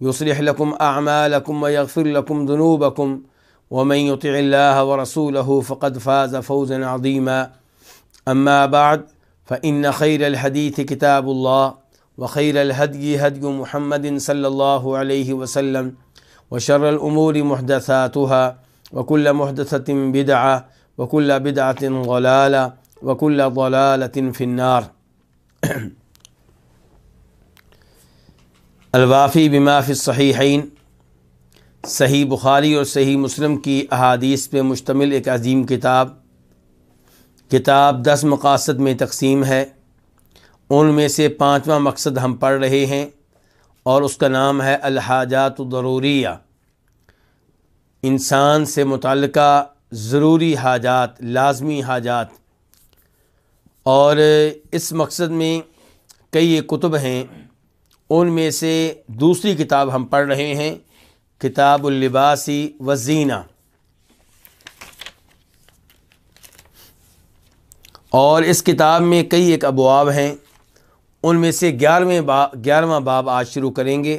يصلح لكم اعمالكم ويغفر لكم ذنوبكم ومن يطع الله ورسوله فقد فاز فوزا عظيما اما بعد فان خير الحديث كتاب الله وخير الهدي هدي محمد صلى الله عليه وسلم وشر الامور محدثاتها وكل محدثه بدعه وكل بدعه ضلاله وكل ضلاله في النار अलवाफ़ी बिमाफ़िलसहीन सही सही बुखारी और सही मुस्लिम की अहादीस पर मुश्तमिल एक अजीम किताब किताब दस मकासद में तकसीम है उनमें से पाँचवा मकसद हम पढ़ रहे हैं और उसका नाम है अलहाजात ज़रूरिया इंसान से मुतल ज़रूरी हाजात लाजमी हाजात और इस मकसद में कई कुतुब हैं उनमें से दूसरी किताब हम पढ़ रहे हैं किताबुल्लिबासी वजीना और इस किताब में कई एक अबवाब हैं उनमें से ग्यारहवें बा ग्यारहवा बाब आज शुरू करेंगे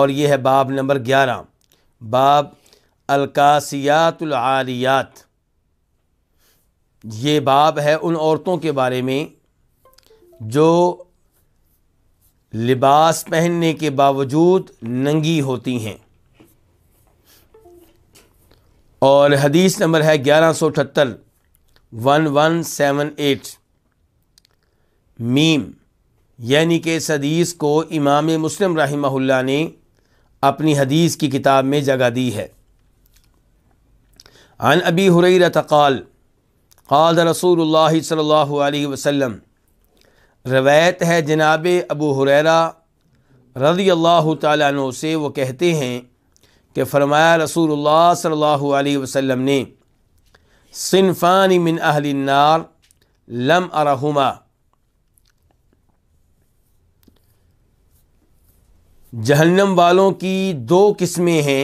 और यह है बाब नंबर ग्यारह बाब अलकासियातुलआरियात ये बाब है उन औरतों के बारे में जो लिबास पहनने के बावजूद नंगी होती हैं और हदीस नंबर है ग्यारह सौ अठहत्तर वन वन सेवन एट मीम यानी कि इस हदीस को इमाम मुस्लिम रहिमहुल्ला ने अपनी हदीस की किताब में जगह दी है अन अबी हुरैरा तकाल क़ाल रसूल सल्लल्लाहु अलैहि वसल्लम रवायत है जनाब अबू हुररा रज़ी अल्लाह तु से वो कहते हैं कि फ़रमाया रसूल सल्ला वसम ने सिनफ़ान मिन अहलनार लम अरहुमा जहन्नम वालों की दो किस्में हैं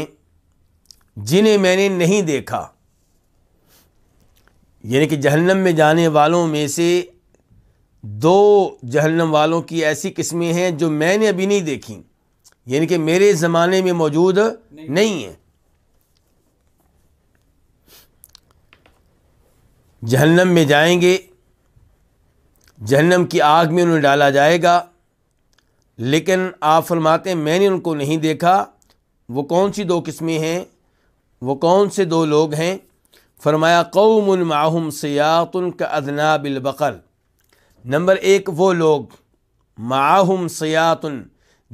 जिन्हें मैंने नहीं देखा यानी कि जहन्नम में जाने वालों में से दो जहन्नम वालों की ऐसी किस्में हैं जो मैंने अभी नहीं देखी यानी कि मेरे ज़माने में मौजूद नहीं, नहीं है जहन्नम में जाएंगे जहन्नम की आग में उन्हें डाला जाएगा लेकिन आप फरमाते मैंने उनको नहीं देखा वो कौन सी दो किस्में हैं वो कौन से दो लोग हैं फरमाया कौम माहम सयातन का अदना बिलबकर नंबर एक वो लोग माहुम सयातन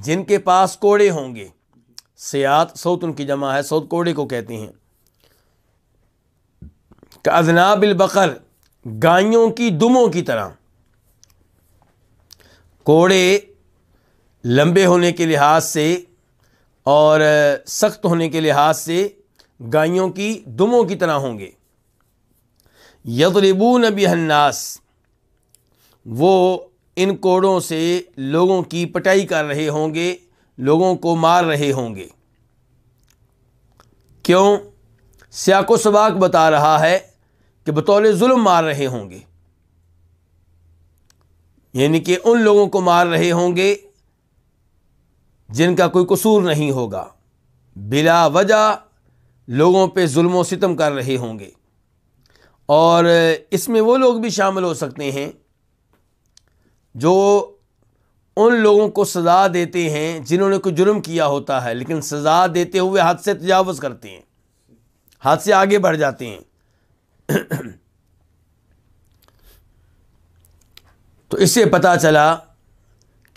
जिनके पास कोड़े होंगे सयात सौतन की जमा है सौत कोड़े को कहते हैं का अजनाबिल बकर गायों की दुमों की तरह कोड़े लंबे होने के लिहाज से और सख्त होने के लिहाज से गायों की दुमों की तरह होंगे यदरबू नबी हन्नास वो इन कोड़ों से लोगों की पटाई कर रहे होंगे लोगों को मार रहे होंगे क्यों सियाको सबाक बता रहा है कि बतौले जुल्म मार रहे होंगे यानी कि उन लोगों को मार रहे होंगे जिनका कोई कसूर नहीं होगा बिला वजह लोगों पे जुल्म सितम कर रहे होंगे और इसमें वो लोग भी शामिल हो सकते हैं जो उन लोगों को सज़ा देते हैं जिन्होंने कोई जुर्म किया होता है लेकिन सज़ा देते हुए हाथ से तजावज़ करते हैं हाथ से आगे बढ़ जाते हैं तो इससे पता चला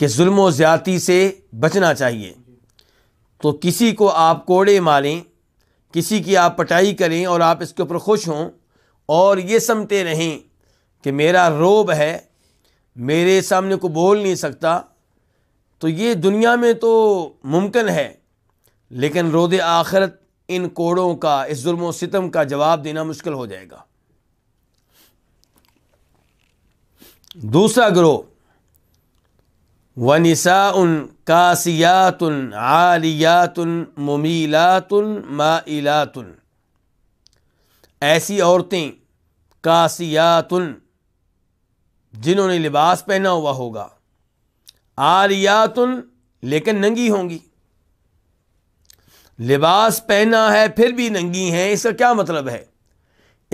कि जुल्म ज़्यादती से बचना चाहिए तो किसी को आप कोड़े मारें किसी की आप पटाई करें और आप इसके ऊपर खुश हों और ये समझते रहें कि मेरा रोब है मेरे सामने को बोल नहीं सकता तो ये दुनिया में तो मुमकिन है लेकिन रोद आखरत इन कोड़ों का इस जुल्म सितम का जवाब देना मुश्किल हो जाएगा दूसरा ग्रोह वनिसा उन कासियातन आलियातन मुमीलातन माइलातन ऐसी औरतें कासियातन जिन्होंने लिबास पहना हुआ होगा आरियातुन लेकिन नंगी होंगी लिबास पहना है फिर भी नंगी हैं इसका क्या मतलब है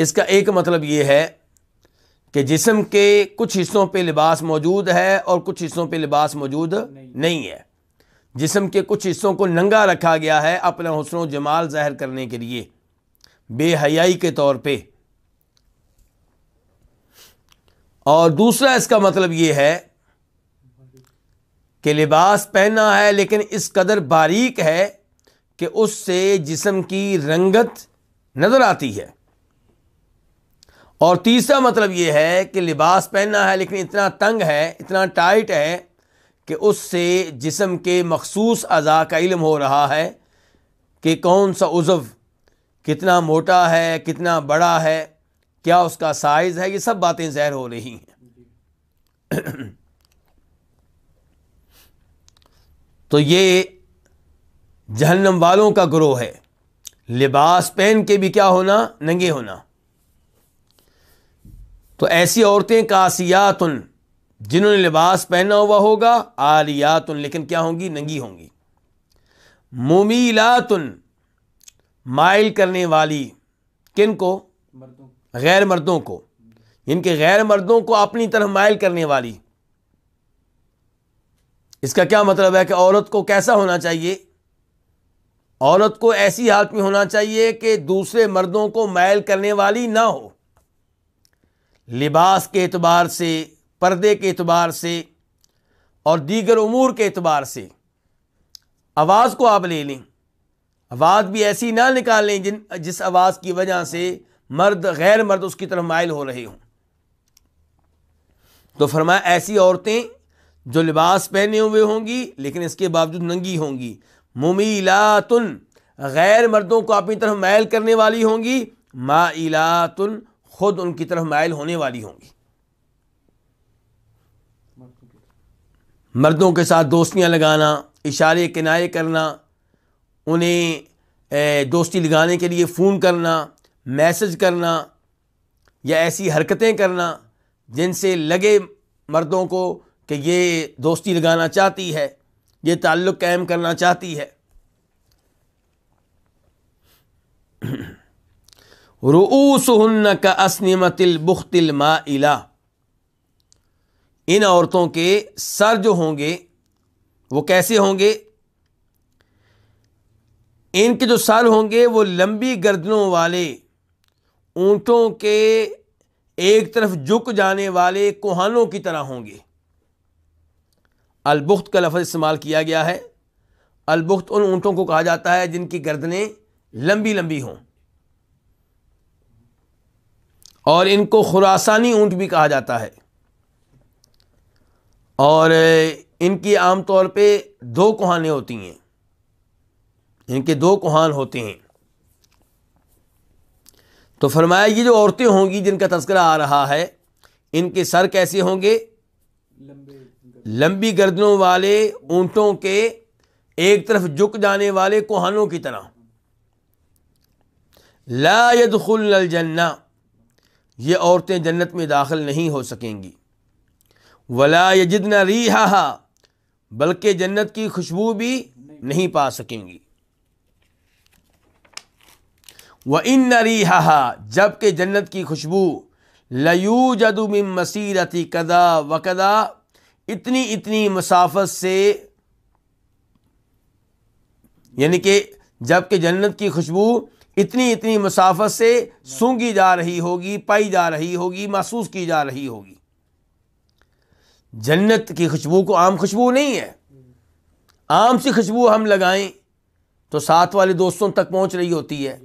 इसका एक मतलब ये है कि जिसम के कुछ हिस्सों पे लिबास मौजूद है और कुछ हिस्सों पे लिबास मौजूद नहीं, नहीं है जिसम के कुछ हिस्सों को नंगा रखा गया है अपना हसनों जमाल ज़ाहिर करने के लिए बेहयाई के तौर पर और दूसरा इसका मतलब ये है कि लिबास पहना है लेकिन इस कदर बारीक है कि उससे जिसम की रंगत नज़र आती है और तीसरा मतलब ये है कि लिबास पहना है लेकिन इतना तंग है इतना टाइट है कि उससे जिसम के मखसूस अज़ा का इलम हो रहा है कि कौन सा उज़व कितना मोटा है कितना बड़ा है क्या उसका साइज़ है ये सब बातें जहर हो रही हैं तो ये जहन्नम वालों का ग्रोह है लिबास पहन के भी क्या होना नंगे होना तो ऐसी औरतें कासियातन जिन्होंने लिबास पहना हुआ होगा आलियातन लेकिन क्या होंगी नंगी होंगी मुमीलातन माइल करने वाली किन को गैर मर्दों को इनके गैर मर्दों को अपनी तरह मायल करने वाली इसका क्या मतलब है कि औरत को कैसा होना चाहिए औरत को ऐसी हालत में होना चाहिए कि दूसरे मर्दों को मायल करने वाली ना हो लिबास के अतबार से पर्दे के अतबार से और दीगर उमूर के अतबार से आवाज़ को आप ले लें आवाज़ भी ऐसी ना निकाल लें जिन जिस आवाज़ की वजह से मर्द गैर मर्द उसकी तरफ माइल हो रहे हों तो फरमाया ऐसी औरतें जो लिबास पहने हुए होंगी लेकिन इसके बावजूद नंगी होंगी मुमीलातुन गैर मर्दों को अपनी तरफ मायल करने वाली होंगी माइलातुन खुद उनकी तरफ मायल होने वाली होंगी मर्दों के साथ दोस्तियां लगाना इशारे किनारे करना उन्हें दोस्ती लगाने के लिए फ़ोन करना मैसेज करना या ऐसी हरकतें करना जिनसे लगे मर्दों को कि ये दोस्ती लगाना चाहती है ये ताल्लुक़ कायम करना चाहती है रूसूहन्न का असनमतिल बुख्तिल माइला इन औरतों के सर जो होंगे वो कैसे होंगे इनके जो सर होंगे वो लंबी गर्दनों वाले ऊँटों के एक तरफ झुक जाने वाले कुहानों की तरह होंगे अलबुख्त का लफ्ज़ इस्तेमाल किया गया है अलबुख्त उन ऊँटों को कहा जाता है जिनकी गर्दनें लंबी लंबी हों और इनको खुरासानी ऊँट भी कहा जाता है और इनकी आमतौर तौर पे दो कोहानें होती हैं इनके दो कुहान होते हैं तो फरमाया ये जो औरतें होंगी जिनका तस्करा आ रहा है इनके सर कैसे होंगे लंबी गर्दनों वाले ऊँटों के एक तरफ झुक जाने वाले कोहानों की तरह लायदुल जन्ना ये औरतें जन्नत में दाखिल नहीं हो सकेंगी वला यजिदना रीहा बल्कि जन्नत की खुशबू भी नहीं पा सकेंगी व इन नरी हा जबकि जन्नत की खुशबू लयू जदुम मसीरती कदा व कदा इतनी इतनी मसाफत से यानी कि जबकि जन्नत की खुशबू इतनी इतनी मसाफत से सूंगी जा रही होगी पाई जा रही होगी महसूस की जा रही होगी जन्नत की खुशबू को आम खुशबू नहीं है आम सी खुशबू हम लगाएं तो साथ वाले दोस्तों तक पहुंच रही होती है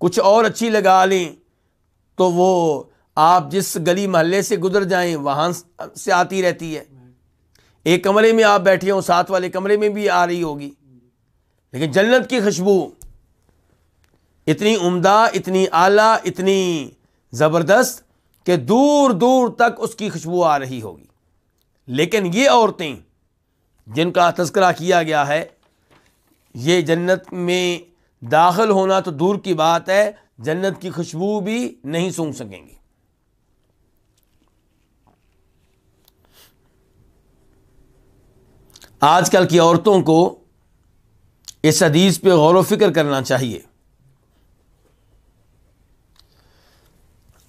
कुछ और अच्छी लगा लें तो वो आप जिस गली मोहल्ले से गुजर जाए वहां से आती रहती है एक कमरे में आप बैठे हों साथ वाले कमरे में भी आ रही होगी लेकिन जन्नत की खुशबू इतनी उम्दा इतनी आला इतनी ज़बरदस्त कि दूर दूर तक उसकी खुशबू आ रही होगी लेकिन ये औरतें जिनका तस्करा किया गया है ये जन्नत में दाखिल होना तो दूर की बात है जन्नत की खुशबू भी नहीं सूंघ सकेंगे आजकल की औरतों को इस हदीस पे गौर फिक्र करना चाहिए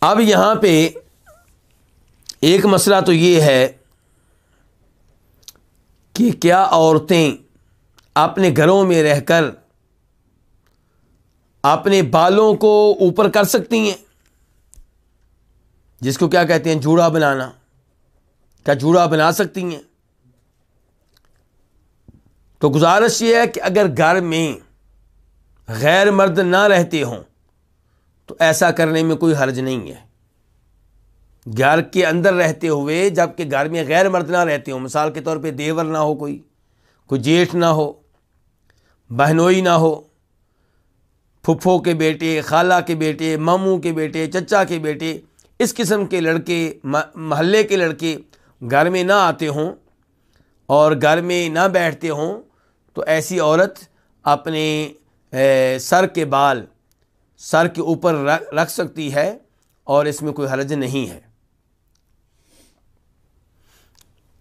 अब यहां पे एक मसला तो ये है कि क्या औरतें अपने घरों में रहकर अपने बालों को ऊपर कर सकती हैं जिसको क्या कहते हैं जूड़ा बनाना क्या जूड़ा बना सकती हैं तो गुजारिश ये है कि अगर घर में गैर मर्द ना रहते हों तो ऐसा करने में कोई हर्ज नहीं है घर के अंदर रहते हुए जबकि घर में गैर मर्द ना रहते हों मिसाल के तौर पे देवर ना हो कोई कोई जेठ ना हो बहनोई ना हो फुफो के बेटे खाला के बेटे मामू के बेटे चचा के बेटे इस किस्म के लड़के महल्ले के लड़के घर में ना आते हों और घर में ना बैठते हों तो ऐसी औरत अपने ए, सर के बाल सर के ऊपर रख सकती है और इसमें कोई हर्ज नहीं है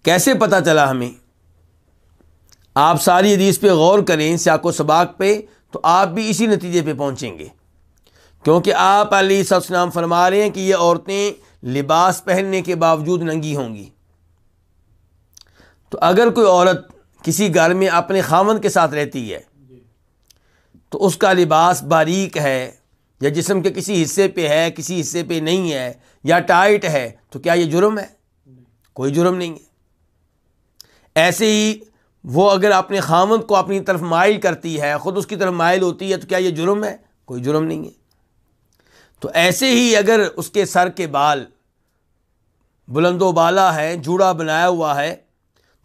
कैसे पता चला हमें आप सारी हदीस पे गौर करें सियाको सबाक पे तो आप भी इसी नतीजे पे पहुंचेंगे क्योंकि आप अली सलाम फरमा रहे हैं कि ये औरतें लिबास पहनने के बावजूद नंगी होंगी तो अगर कोई औरत किसी घर में अपने खामन के साथ रहती है तो उसका लिबास बारीक है या जिसम के किसी हिस्से पे है किसी हिस्से पे नहीं है या टाइट है तो क्या ये जुर्म है कोई जुर्म नहीं है ऐसे ही वो अगर अपने खामद को अपनी तरफ माइल करती है ख़ुद उसकी तरफ माइल होती है तो क्या ये जुर्म है कोई जुर्म नहीं है तो ऐसे ही अगर उसके सर के बाल बुलंदोबाला है जूड़ा बनाया हुआ है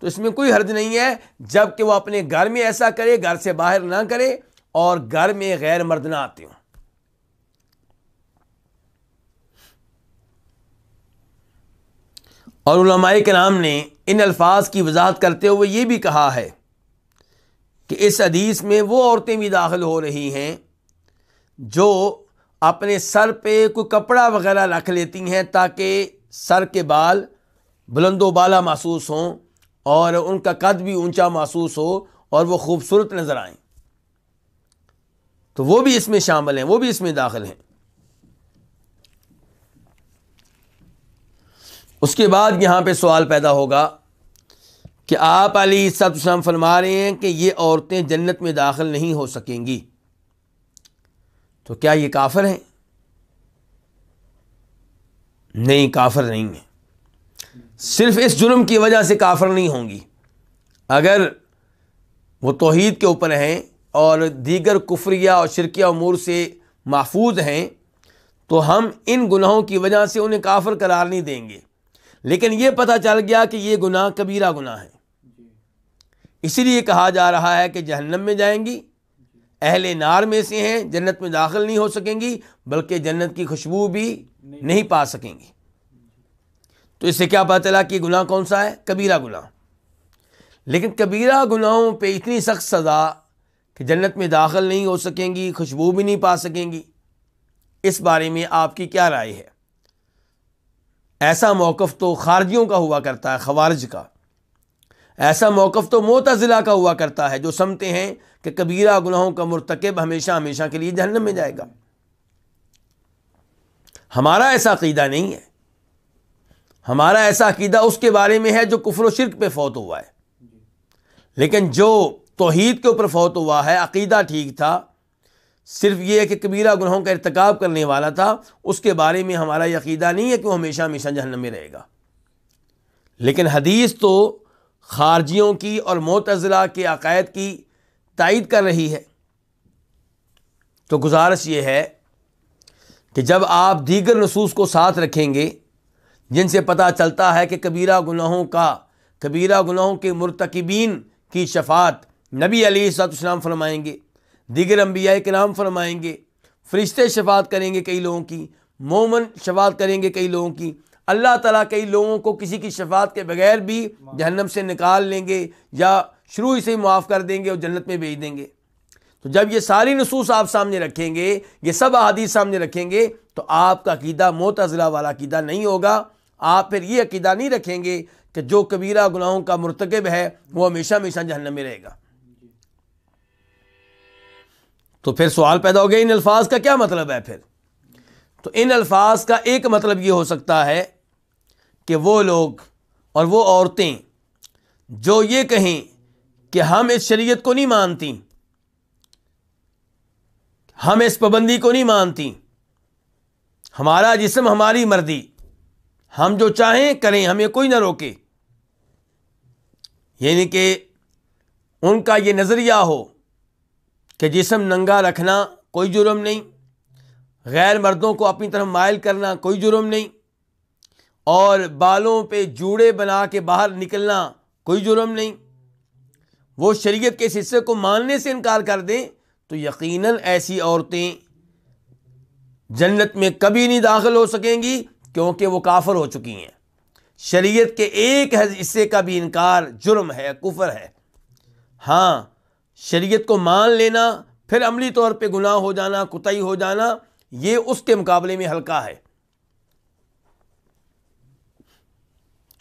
तो इसमें कोई हर्ज नहीं है जबकि वह अपने घर में ऐसा करे घर से बाहर ना करे और घर में गैर मर्दना आती हूँ और उलमाए कराम ने इन अल्फाज की वजाहत करते हुए ये भी कहा है कि इस हदीस में वो औरतें भी दाखिल हो रही हैं जो अपने सर पे कोई कपड़ा वगैरह रख लेती हैं ताकि सर के बाल बुलंदोबाला महसूस हों और उनका कद भी ऊंचा महसूस हो और वो खूबसूरत नज़र आएँ तो वो भी इसमें शामिल हैं वो भी इसमें दाखिल हैं उसके बाद यहाँ पे सवाल पैदा होगा कि आप अली सतम फरमा रहे हैं कि ये औरतें जन्नत में दाखिल नहीं हो सकेंगी तो क्या ये काफर हैं नहीं काफर नहीं है सिर्फ इस जुर्म की वजह से काफर नहीं होंगी अगर वो तोहद के ऊपर हैं और दीगर कुफ्रिया और शिरकिया अमूर से महफूज हैं तो हम इन गुनाहों की वजह से उन्हें काफर करार नहीं देंगे लेकिन ये पता चल गया कि यह गुनाह कबीरा गुनाह है इसीलिए कहा जा रहा है कि जहन्नम में जाएंगी अहले नार में से हैं जन्नत में दाखिल नहीं हो सकेंगी बल्कि जन्नत की खुशबू भी नहीं, नहीं पा सकेंगी तो इससे क्या पता चला कि गुनाह कौन सा है कबीरा गुनाह लेकिन कबीरा गुनाहों पे इतनी सख्त सज़ा कि जन्नत में दाखिल नहीं हो सकेंगी खुशबू भी नहीं पा सकेंगी इस बारे में आपकी क्या राय है ऐसा मौकफ तो खारजियों का हुआ करता है खवारज का ऐसा मौकफ तो मोता जिला का हुआ करता है जो समते हैं कि कबीरा गुनाहों का मुरतकब हमेशा हमेशा के लिए जहन्नम में जाएगा हमारा ऐसा अकीदा नहीं है हमारा ऐसा अकीदा उसके बारे में है जो कुफर शिरक पर फौत हुआ है लेकिन जो तोहीद के ऊपर फौत हुआ है अकीदा ठीक था सिर्फ ये है कि कबीरा गुनाहों का इरतकब करने वाला था उसके बारे में हमारा यकीदा नहीं है कि वो हमेशा हमेशा जहन्नम में रहेगा लेकिन हदीस तो खारजियों की और मोतज़ला के अकायद की तइद कर रही है तो गुजारिश ये है कि जब आप दीगर नसूस को साथ रखेंगे जिनसे पता चलता है कि कबीरा गुनाहों का कबीरा गुनाहों के मुरतकबीन की शफात नबी अली सतम फरमाएँगे दीगर अम्बिया के नाम फरमाएँगे फरिश्ते शफात करेंगे कई लोगों की मोमन शफात करेंगे कई लोगों की अल्लाह तला कई लोगों को किसी की शफात के बगैर भी जहनम से निकाल लेंगे या शुरू ही से ही मुआफ़ कर देंगे और जन्नत में भेज देंगे तो जब ये सारी नसूस आप सामने रखेंगे ये सब अहादीस सामने रखेंगे तो आपका अकीदा मोतज़ला वाला अकीदा नहीं होगा आप फिर ये अकीदा नहीं रखेंगे कि जो कबीरा गुनाहों का मरतकब है वो हमेशा हमेशा जहनम में रहेगा तो फिर सवाल पैदा हो गया इन अल्फाज का क्या मतलब है फिर तो इन अल्फाज का एक मतलब ये हो सकता है कि वो लोग और वो औरतें जो ये कहें कि हम इस शरीयत को नहीं मानती हम इस पाबंदी को नहीं मानती हमारा जिसम हमारी मर्दी हम जो चाहें करें हमें कोई ना रोके यानी कि उनका ये नज़रिया हो कि जिसम नंगा रखना कोई जुर्म नहीं गैर मर्दों को अपनी तरफ मायल करना कोई जुर्म नहीं और बालों पे जूड़े बना के बाहर निकलना कोई जुर्म नहीं वो शरीयत के इस हिस्से को मानने से इनकार कर दें तो यकीनन ऐसी औरतें जन्नत में कभी नहीं दाखिल हो सकेंगी क्योंकि वो काफर हो चुकी हैं शरीयत के एक हिस्से का भी इनकार जुर्म है कुफर है हाँ शरीयत को मान लेना फिर अमली तौर पे गुनाह हो जाना कुतई हो जाना ये उसके मुकाबले में हल्का है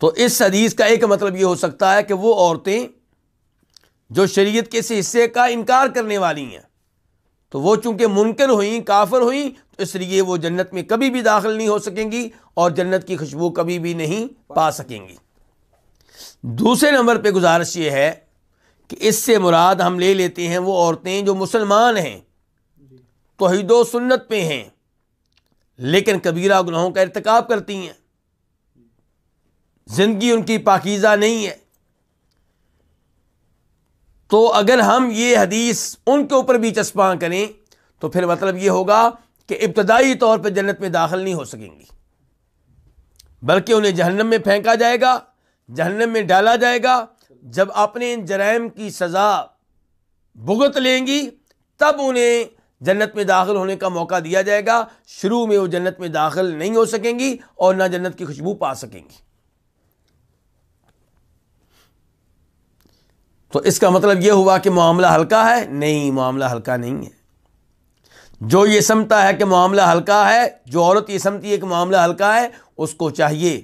तो इस हदीस का एक मतलब ये हो सकता है कि वो औरतें जो शरीयत के इस हिस्से का इनकार करने वाली हैं तो वो चूंकि मुनकर हुई काफर हुई तो इसलिए वो जन्नत में कभी भी दाखिल नहीं हो सकेंगी और जन्नत की खुशबू कभी भी नहीं पा सकेंगी दूसरे नंबर पे गुजारिश ये है कि इससे मुराद हम ले लेते हैं वो औरतें जो मुसलमान हैं तोहद सुन्नत पे हैं लेकिन कबीरा गुनाहों का इरतकाब करती हैं ज़िंदगी उनकी पाकिज़ा नहीं है तो अगर हम ये हदीस उनके ऊपर भी चस्पा करें तो फिर मतलब ये होगा कि इब्तदाई तौर पर जन्नत में दाखिल नहीं हो सकेंगी बल्कि उन्हें जहन्नम में फेंका जाएगा जहन्नम में डाला जाएगा जब अपने इन जराइम की सज़ा भुगत लेंगी तब उन्हें जन्नत में दाखिल होने का मौका दिया जाएगा शुरू में वो जन्नत में दाखिल नहीं हो सकेंगी और ना जन्नत की खुशबू पा सकेंगी तो इसका मतलब ये हुआ कि मामला हल्का है नहीं मामला हल्का नहीं है जो ये समझता है कि मामला हल्का है जो औरत ये समझती है कि मामला हल्का है उसको चाहिए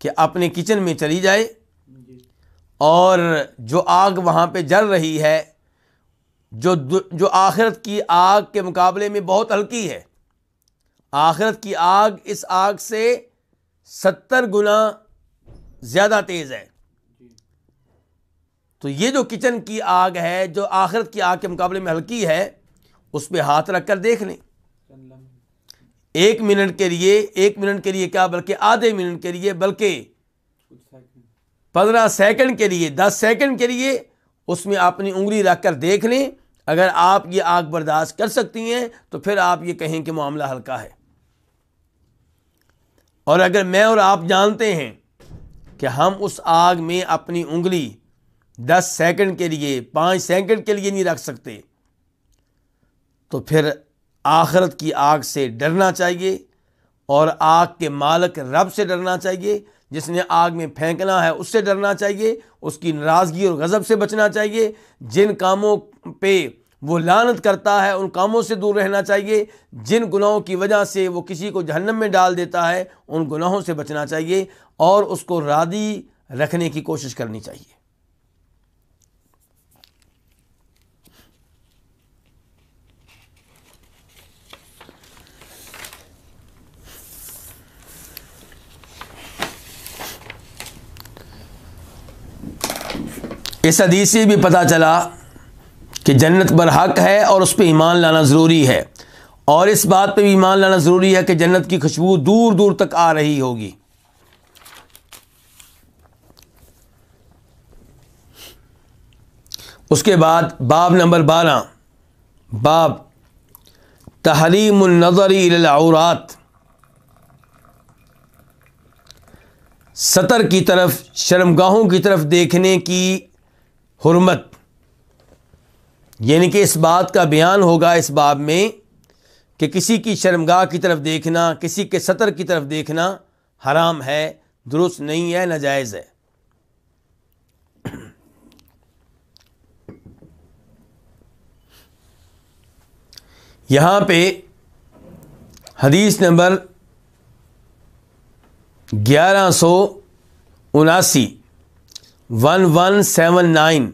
कि अपने किचन में चली जाए और जो आग वहाँ पे जल रही है जो जो आखिरत की आग के मुकाबले में बहुत हल्की है आखिरत की आग इस आग से सत्तर गुना ज़्यादा तेज़ है तो ये जो किचन की आग है जो आखिरत की आग के मुकाबले में हल्की है उस पर हाथ रख कर देख लें एक मिनट के लिए एक मिनट के लिए क्या बल्कि आधे मिनट के लिए बल्कि पंद्रह सेकंड के लिए दस सेकंड के लिए उसमें अपनी उंगली रख कर देख लें अगर आप ये आग बर्दाश्त कर सकती हैं तो फिर आप ये कहें कि मामला हल्का है और अगर मैं और आप जानते हैं कि हम उस आग में अपनी उंगली दस सेकंड के लिए पाँच सेकंड के लिए नहीं रख सकते तो फिर आखरत की आग से डरना चाहिए और आग के मालक रब से डरना चाहिए जिसने आग में फेंकना है उससे डरना चाहिए उसकी नाराज़गी और गज़ब से बचना चाहिए जिन कामों पर वो लानत करता है उन कामों से दूर रहना चाहिए जिन गुनाहों की वजह से वो किसी को जहन्नम में डाल देता है उन गुनाहों से बचना चाहिए और उसको रादी रखने की कोशिश करनी चाहिए इस हदीस से भी पता चला कि जन्नत पर हक है और उस पर ईमान लाना ज़रूरी है और इस बात पे भी ईमान लाना ज़रूरी है कि जन्नत की खुशबू दूर दूर तक आ रही होगी उसके बाद बाब नंबर बारह बाब तहरीम औरत सतर की तरफ शर्मगाहों की तरफ देखने की हरमत यानी कि इस बात का बयान होगा इस बाब में कि किसी की शर्मगाह की तरफ देखना किसी के सतर की तरफ देखना हराम है दुरुस्त नहीं है नाजायज़ है यहाँ पे हदीस नंबर ग्यारह सौ उनासी वन वन सेवन नाइन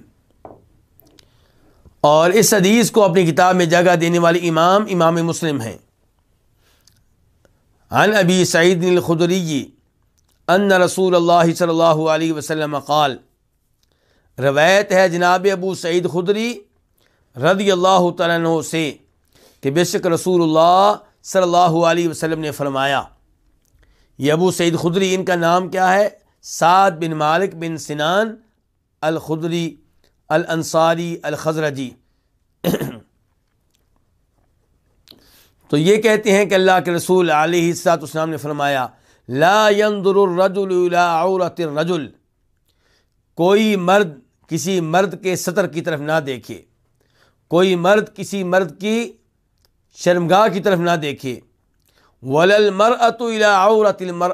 और इस हदीस को अपनी किताब में जगह देने वाले इमाम इमाम मुस्लिम हैं अन अबी सईद खुदरी अन रसूल अल्लाह सल्लल्लाहु अलैहि वसल्लम क़ाल रवायत है जनाब अबू सईद खुदरी रदी अल्लाह तु से कि बेशक रसूल सल्लल्लाहु अलैहि वसल्लम ने फरमाया ये अबू सईद खुदरी इनका नाम क्या है साद बिन मालिक बिन सिनान अलखुदरी अलअंसारी अलखजरजी तो ये कहते हैं कि अल्लाह के रसूल आलतम ने फरमाया लाजुलत रजुल कोई मर्द किसी मर्द के सतर की तरफ ना देखे कोई मर्द किसी मर्द की शर्मगा की तरफ ना देखे वलल मर अतला औरत मर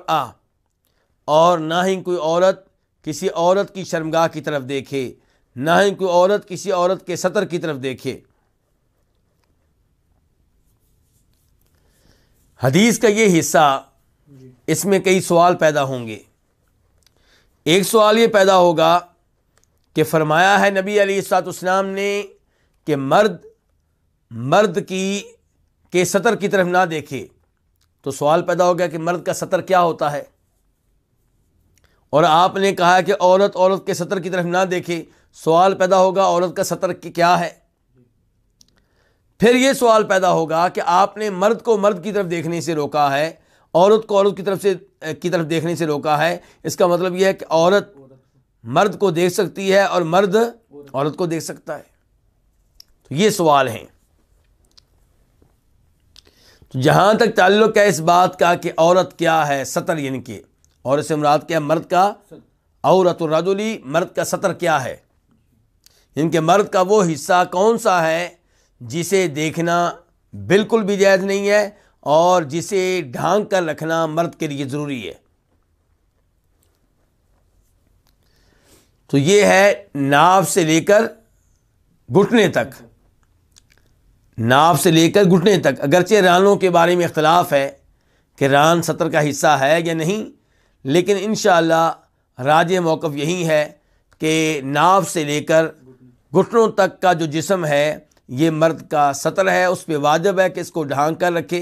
और ना ही कोई औरत किसी औरत की शर्मगाह की तरफ देखे ना ही कोई औरत किसी औरत के सतर की तरफ देखे हदीस का ये हिस्सा इसमें कई सवाल पैदा होंगे एक सवाल ये पैदा होगा कि फरमाया है नबी अलीसलाम ने कि मर्द मर्द की के सतर की तरफ ना देखे तो सवाल पैदा हो गया कि मर्द का सतर क्या होता है और आपने कहा कि औरत औरत के सतर की तरफ ना देखे सवाल पैदा होगा औरत का सतर क्या है फिर यह सवाल पैदा होगा कि आपने मर्द को मर्द की तरफ देखने से रोका है औरत को औरत की तरफ से की तरफ देखने से रोका है इसका मतलब यह है कि औरत मर्द को देख सकती है और मर्द औरत को देख सकता है तो ये सवाल हैं तो जहाँ तक ताल्लुक है इस बात का कि औरत क्या है सतर यानी कि और इससे मुराद क्या मर्द का औरत रजुली मर्द का सतर क्या है इनके मर्द का वो हिस्सा कौन सा है जिसे देखना बिल्कुल भी जायज़ नहीं है और जिसे ढांक कर रखना मर्द के लिए ज़रूरी है तो ये है नाव से लेकर घुटने तक नाव से लेकर घुटने तक अगरचे रानों के बारे में इख्तलाफ है कि रान सतर का हिस्सा है या नहीं लेकिन इन शाज मौक़ यही है कि नाव से लेकर घुटनों तक का जो जिसम है ये मर्द का सतर है उस पर वाजब है कि इसको ढांक कर रखे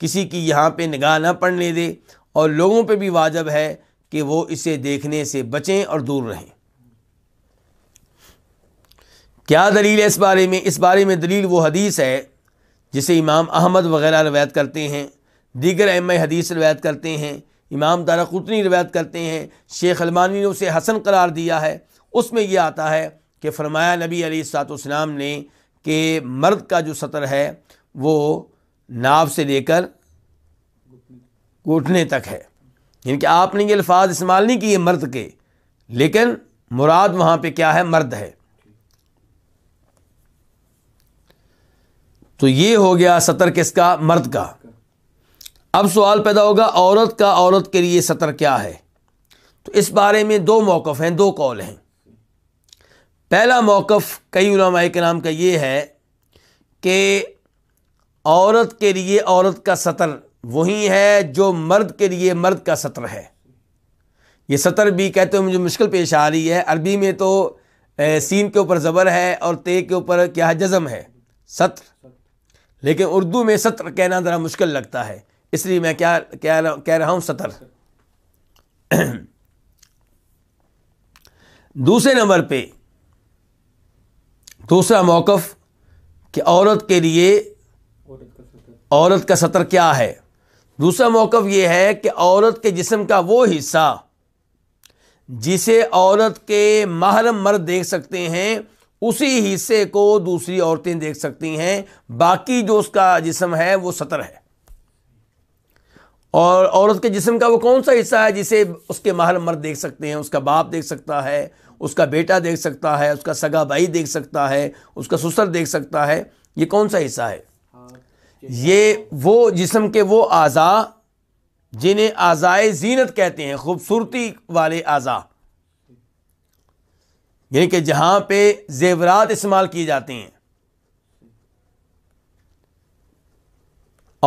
किसी की यहाँ पर निगाह ना पड़ने दे और लोगों पर भी वाजब है कि वो इसे देखने से बचें और दूर रहें क्या दलील है इस बारे में इस बारे में दलील वो हदीस है जिसे इमाम अहमद वगैरह रवायत करते हैं दीगर अम हदीस रवायत करते हैं इमाम दारा कुतनी रिवायत करते हैं शेख अलमानी ने उसे हसन करार दिया है उसमें यह आता है कि फरमाया नबी सातम ने कि मर्द का जो सतर है वो नाव से लेकर घुटने तक है यानी आपने ये अल्फाज इस्तेमाल नहीं किए मर्द के लेकिन मुराद वहाँ पे क्या है मर्द है तो ये हो गया सतर किसका मर्द का अब सवाल पैदा होगा औरत का औरत के लिए सतर क्या है तो इस बारे में दो मौक़ हैं दो कौल हैं पहला मौक़ कई उलमाए के नाम का ये है कि औरत के लिए औरत का सतर वही है जो मर्द के लिए मर्द का सतर है ये सतर भी कहते हुए मुझे मुश्किल पेश आ रही है अरबी में तो सीन के ऊपर ज़बर है और ते के ऊपर क्या है जज़म है सतर लेकिन उर्दू में सतर कहना ज़रा मुश्किल लगता है इसलिए मैं क्या कह रहा कह रहा हूं सतर दूसरे नंबर पे दूसरा मौकफ कि औरत के लिए औरत का सतर क्या है दूसरा मौकफ यह है कि औरत के जिस्म का वो हिस्सा जिसे औरत के महरम मर्द देख सकते हैं उसी हिस्से को दूसरी औरतें देख सकती हैं बाकी जो उसका जिस्म है वो सतर है और औरत के जिस्म का वो कौन सा हिस्सा है जिसे उसके महल मर्द देख सकते हैं उसका बाप देख सकता है उसका बेटा देख सकता है उसका सगा भाई देख सकता है उसका सुसर देख सकता है ये कौन सा हिस्सा है ये वो जिस्म के वो आज़ा जिन्हें आज़ाए जीनत कहते हैं खूबसूरती वाले आज़ा यानी कि जहाँ पे जेवरात इस्तेमाल किए जाते हैं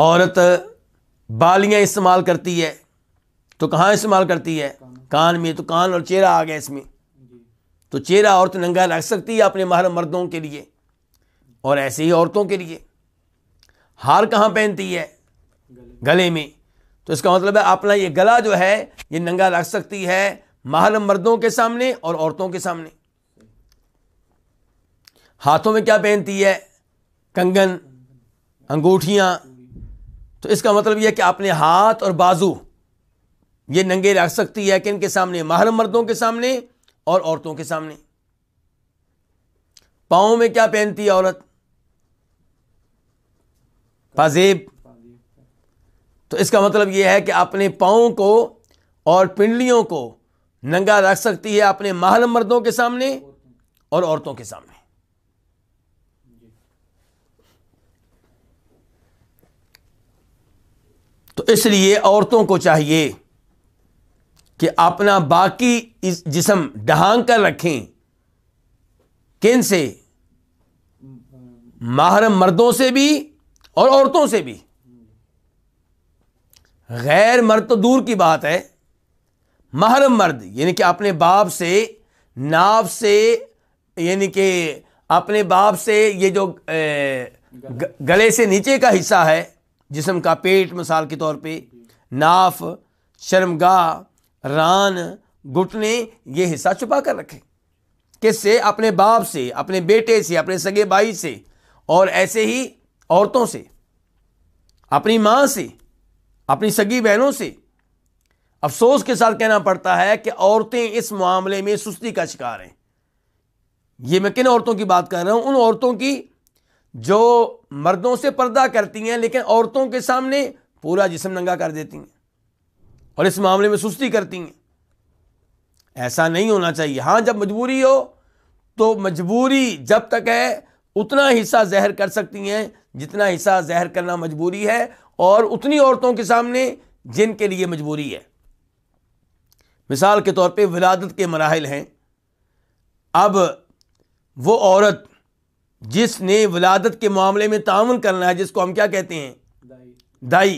औरत बालियाँ इस्तेमाल करती है तो कहाँ इस्तेमाल करती है कान में तो कान और चेहरा आ गया इसमें तो चेहरा औरत नंगा रख सकती है अपने महरम मर्दों के लिए और ऐसे ही औरतों के लिए हार कहाँ पहनती है गले में तो इसका मतलब है अपना ये गला जो है ये नंगा रख सकती है महरम मर्दों के सामने और औरतों के सामने हाथों में क्या पहनती है कंगन अंगूठियाँ तो इसका मतलब यह कि आपने हाथ और बाजू ये नंगे रख सकती है कि इनके सामने माहर मर्दों के सामने और औरतों के सामने पाँव में क्या पहनती है औरत पाजेब तो इसका मतलब यह है कि अपने पाँव को और पिंडलियों को नंगा रख सकती है अपने माहल मर्दों के सामने और औरतों के सामने तो इसलिए औरतों को चाहिए कि अपना बाकी इस जिसम डहांग कर रखें किन से माहरम मर्दों से भी और औरतों से भी गैर मर्द तो दूर की बात है महरम मर्द यानी कि अपने बाप से नाव से यानी कि अपने बाप से ये जो गले से नीचे का हिस्सा है जिसम का पेट मिसाल के तौर पे नाफ शर्मगा रान घुटने ये हिस्सा छुपा कर रखें किससे अपने बाप से अपने बेटे से अपने सगे भाई से और ऐसे ही औरतों से अपनी माँ से अपनी सगी बहनों से अफसोस के साथ कहना पड़ता है कि औरतें इस मामले में सुस्ती का शिकार हैं ये मैं किन औरतों की बात कर रहा हूँ उन औरतों की जो मर्दों से पर्दा करती हैं लेकिन औरतों के सामने पूरा जिसम नंगा कर देती हैं और इस मामले में सुस्ती करती हैं ऐसा नहीं होना चाहिए हाँ जब मजबूरी हो तो मजबूरी जब तक है उतना हिस्सा जहर कर सकती हैं जितना हिस्सा जहर करना मजबूरी है और उतनी औरतों के सामने जिनके लिए मजबूरी है मिसाल के तौर पर विलादत के मराहल हैं अब वो औरत जिसने वलादत के मामले में ताउन करना है जिसको हम क्या कहते हैं दाई,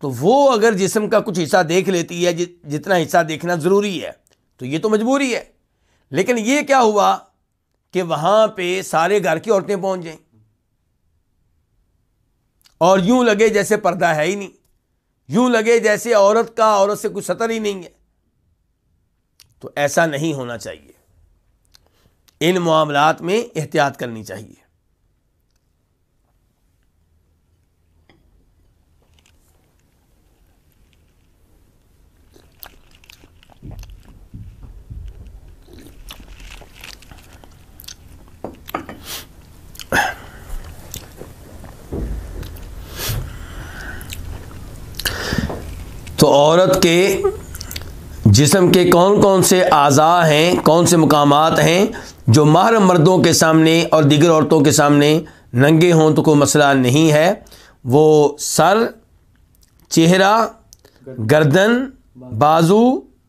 तो वो अगर जिसम का कुछ हिस्सा देख लेती है जितना हिस्सा देखना ज़रूरी है तो ये तो मजबूरी है लेकिन ये क्या हुआ कि वहां पे सारे घर की औरतें पहुंच जाएं और यूं लगे जैसे पर्दा है ही नहीं यूं लगे जैसे औरत का औरत से कुछ सतर ही नहीं है तो ऐसा नहीं होना चाहिए इन मामलात में एहतियात करनी चाहिए तो औरत के जिसम के कौन कौन से आजा हैं कौन से मकामात हैं जो माहर मर्दों के सामने और दिगर औरतों के सामने नंगे हों तो कोई मसला नहीं है वो सर चेहरा गर्दन बाजू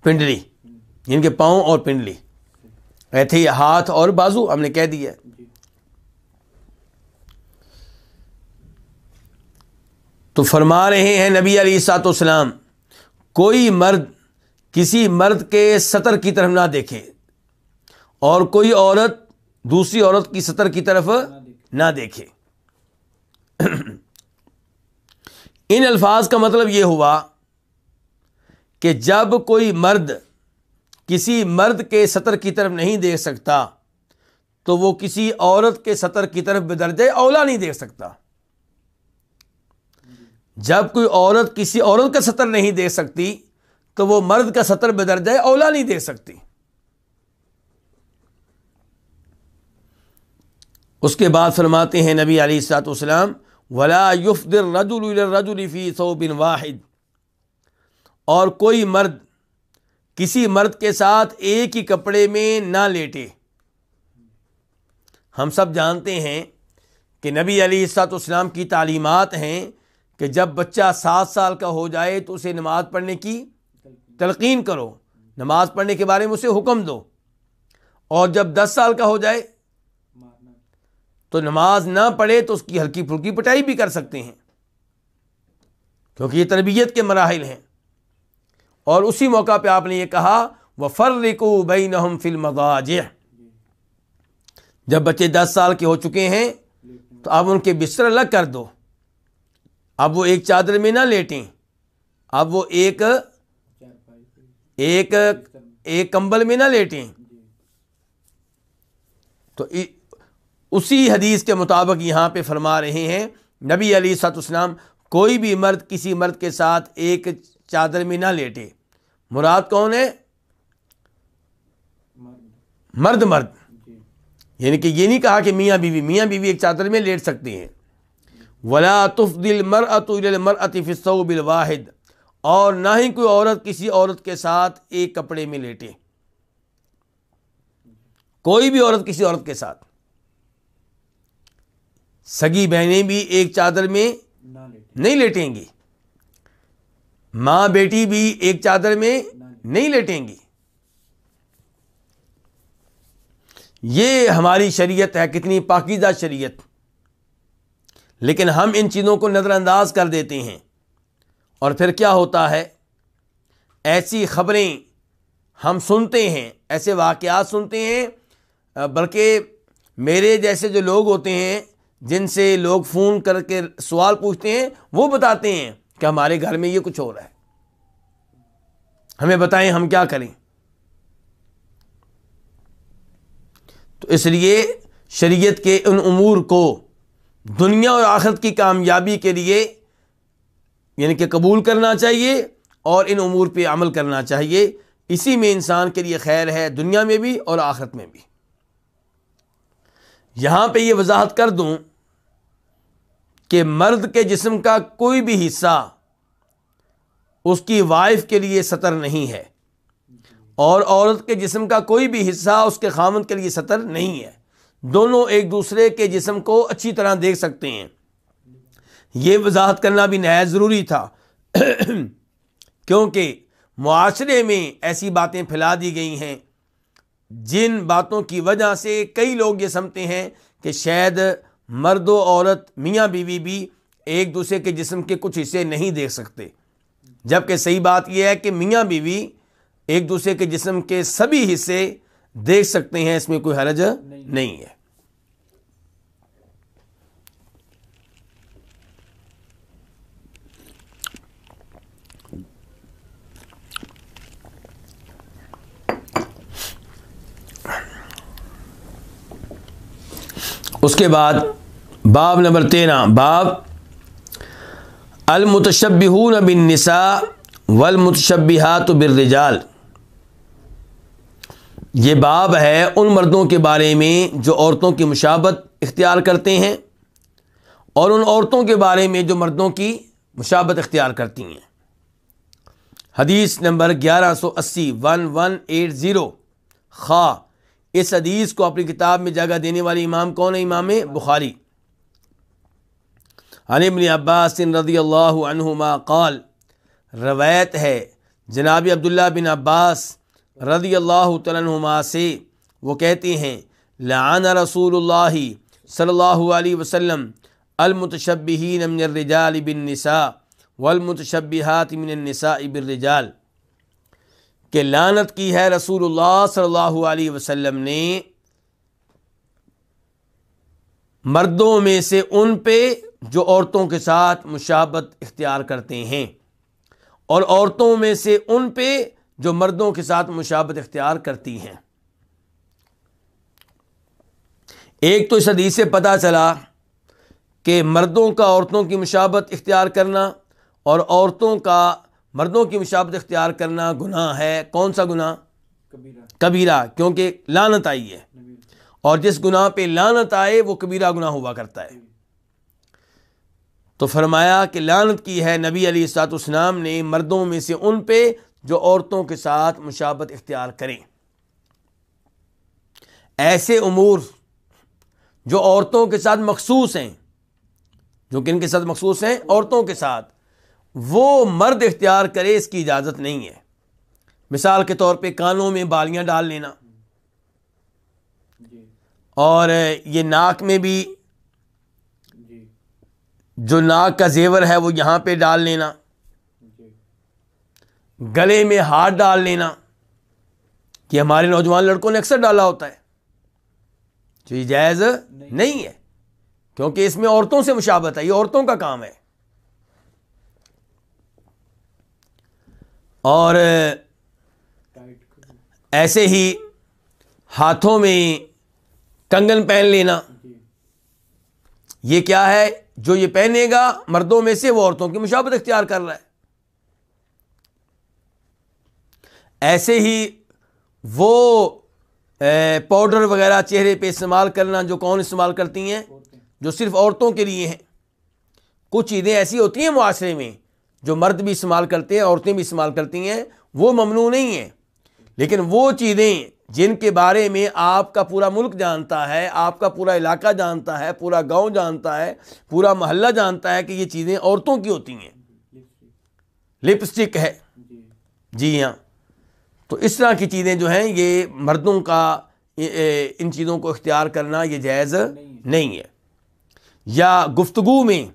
पिंडली इनके पाँव और पिंडली ऐसे ही हाथ और बाजू हमने कह दिया तो फरमा रहे हैं नबी अली सात कोई मर्द किसी मर्द के सतर की तरफ ना देखे और कोई औरत दूसरी औरत की सतर की तरफ ना देखे इन अल्फाज का मतलब ये हुआ कि जब कोई मर्द किसी मर्द के सतर की तरफ नहीं देख सकता तो वो किसी औरत के सतर की तरफ बेदरज औला नहीं देख सकता जब कोई औरत किसी औरत का सतर नहीं देख सकती तो वो मर्द का सतर बेदरज औला नहीं देख सकती उसके बाद फरमाते हैं नबी अलीसलाम वला युफदिर रजुलरजुलफ़ी बिन वाहिद और कोई मर्द किसी मर्द के साथ एक ही कपड़े में ना लेटे हम सब जानते हैं कि नबी अलीसलाम की तालीमत हैं कि जब बच्चा सात साल का हो जाए तो उसे नमाज़ पढ़ने की तलकिन करो नमाज़ पढ़ने के बारे में उसे हुक्म दो और जब दस साल का हो जाए तो नमाज ना पढ़े तो उसकी हल्की फुल्की पिटाई भी कर सकते हैं क्योंकि ये तरबियत के मराहल हैं और उसी मौका पर आपने ये कहा व फर्रिको बई नहम फिल मजाज जब बच्चे दस साल के हो चुके हैं तो आप उनके बिस्तर अलग कर दो अब वो एक चादर में ना लेटें अब वो एक एक एक कंबल में ना लेटें तो उसी हदीस के मुताबिक यहाँ पे फरमा रहे हैं नबी अली सतुसनाम कोई भी मर्द किसी मर्द के साथ एक चादर में ना लेटे मुराद कौन है मर्द मर्द यानी कि ये नहीं कहा कि मियाँ बीवी मियाँ बीवी एक चादर में लेट सकती हैं वला तुफ दिल मर अतमर अतिफ़ो बिलवाहिद और ना ही कोई औरत किसी औरत के साथ एक कपड़े में लेटे कोई भी औरत किसी औरत के साथ सगी बहनें भी एक चादर में नहीं लेटेंगी माँ बेटी भी एक चादर में नहीं लेटेंगी ये हमारी शरीयत है कितनी पाकिदा शरीयत लेकिन हम इन चीज़ों को नज़रअंदाज कर देते हैं और फिर क्या होता है ऐसी खबरें हम सुनते हैं ऐसे वाक़ सुनते हैं बल्कि मेरे जैसे जो लोग होते हैं जिनसे लोग फ़ोन करके सवाल पूछते हैं वो बताते हैं कि हमारे घर में ये कुछ हो रहा है हमें बताएं हम क्या करें तो इसलिए शरीयत के उन अमूर को दुनिया और आखिरत की कामयाबी के लिए यानी कि कबूल करना चाहिए और इन अमूर पे अमल करना चाहिए इसी में इंसान के लिए खैर है दुनिया में भी और आखिरत में भी यहाँ पे ये वजाहत कर दूँ कि मर्द के जिस्म का कोई भी हिस्सा उसकी वाइफ के लिए सतर नहीं है और औरत के जिस्म का कोई भी हिस्सा उसके खामन के लिए सतर नहीं है दोनों एक दूसरे के जिस्म को अच्छी तरह देख सकते हैं ये वजाहत करना भी नहायत ज़रूरी था क्योंकि माशरे में ऐसी बातें फैला दी गई हैं जिन बातों की वजह से कई लोग ये समझते हैं कि शायद मर्द औरत मियाँ बीवी भी एक दूसरे के जिसम के कुछ हिस्से नहीं देख सकते जबकि सही बात यह है कि मियाँ बीवी एक दूसरे के जिसम के सभी हिस्से देख सकते हैं इसमें कोई हरज नहीं है उसके बाद बाब नंबर तेरह बाब अलमतशबून बिन नसा वलमतशबात बिरजाल ये बाब है उन मर्दों के बारे में जो औरतों की मुशाबत इख्तियार करते हैं और उन औरतों के बारे में जो मर्दों की मुशाबत इख्तियार करती हैं हदीस नंबर ग्यारह सौ अस्सी वन वन एट ज़ीरो खा इस हदीस को अपनी किताब में जगह देने वाले इमाम कौन है इमाम बुखारी अनिबन अब्बास रदी अल्लाहुमा रवायत है जनाब अब्दुल्ला बिन अब्बास रदी अल्लाह तुमा से वो कहते हैं लान रसूल सल्ला वसम अलमतशबिन अमरजाल बिन नसा वलमतशबिहात मिन नसा के लानत की है रसूल सल्लल्लाहु अलैहि ने मर्दों में से उन पे जो औरतों के साथ मुशाबत इख्तियार करते हैं और औरतों में से उन पे जो मर्दों के साथ मुशाबत इख्तियार करती हैं एक तो इस हदीस से पता चला कि मर्दों का औरतों की मुशाबत इख्तियार करना और औरतों का मर्दों की मुशाबत इख्तियार करना गुनाह है कौन सा गुनाह कबीरा कबीरा क्योंकि लानत आई है और जिस गुनाह पे लानत आए वो कबीरा गुनाह हुआ करता है तो फरमाया कि लानत की है नबी अली सातुसनाम ने मर्दों में से उन पे जो औरतों के साथ मुशाबत इख्तियार करें ऐसे अमूर जो औरतों के साथ मखसूस हैं जो किन के साथ मखसूस हैं औरतों के साथ वो मर्द इख्तियार करे इसकी इजाज़त नहीं है मिसाल के तौर पर कानों में बालियां डाल लेना और ये नाक में भी जो नाक का जेवर है वो यहाँ पे डाल लेना गले में हाथ डाल लेना कि हमारे नौजवान लड़कों ने अक्सर डाला होता है जो तो ये जायज़ नहीं।, नहीं है क्योंकि इसमें औरतों से मुशाबत है ये औरतों का काम है और ऐसे ही हाथों में कंगन पहन लेना ये क्या है जो ये पहनेगा मर्दों में से वो औरतों की मुशाबत इख्तियार कर रहा है ऐसे ही वो पाउडर वगैरह चेहरे पे इस्तेमाल करना जो कौन इस्तेमाल करती हैं जो सिर्फ औरतों के लिए हैं कुछ चीज़ें ऐसी होती हैं मुआरे में जो मर्द भी इस्तेमाल करते हैं औरतें भी इस्तेमाल करती हैं वो ममनू नहीं है लेकिन वो चीज़ें जिनके बारे में आपका पूरा मुल्क जानता है आपका पूरा इलाका जानता है पूरा गांव जानता है पूरा मोहल्ला जानता है कि ये चीज़ें औरतों की होती हैं लिपस्टिक है जी हाँ तो इस तरह की चीज़ें जो हैं ये मर्दों का इन चीज़ों को इख्तियार करना ये जायज़ नहीं है या गुफ्तु में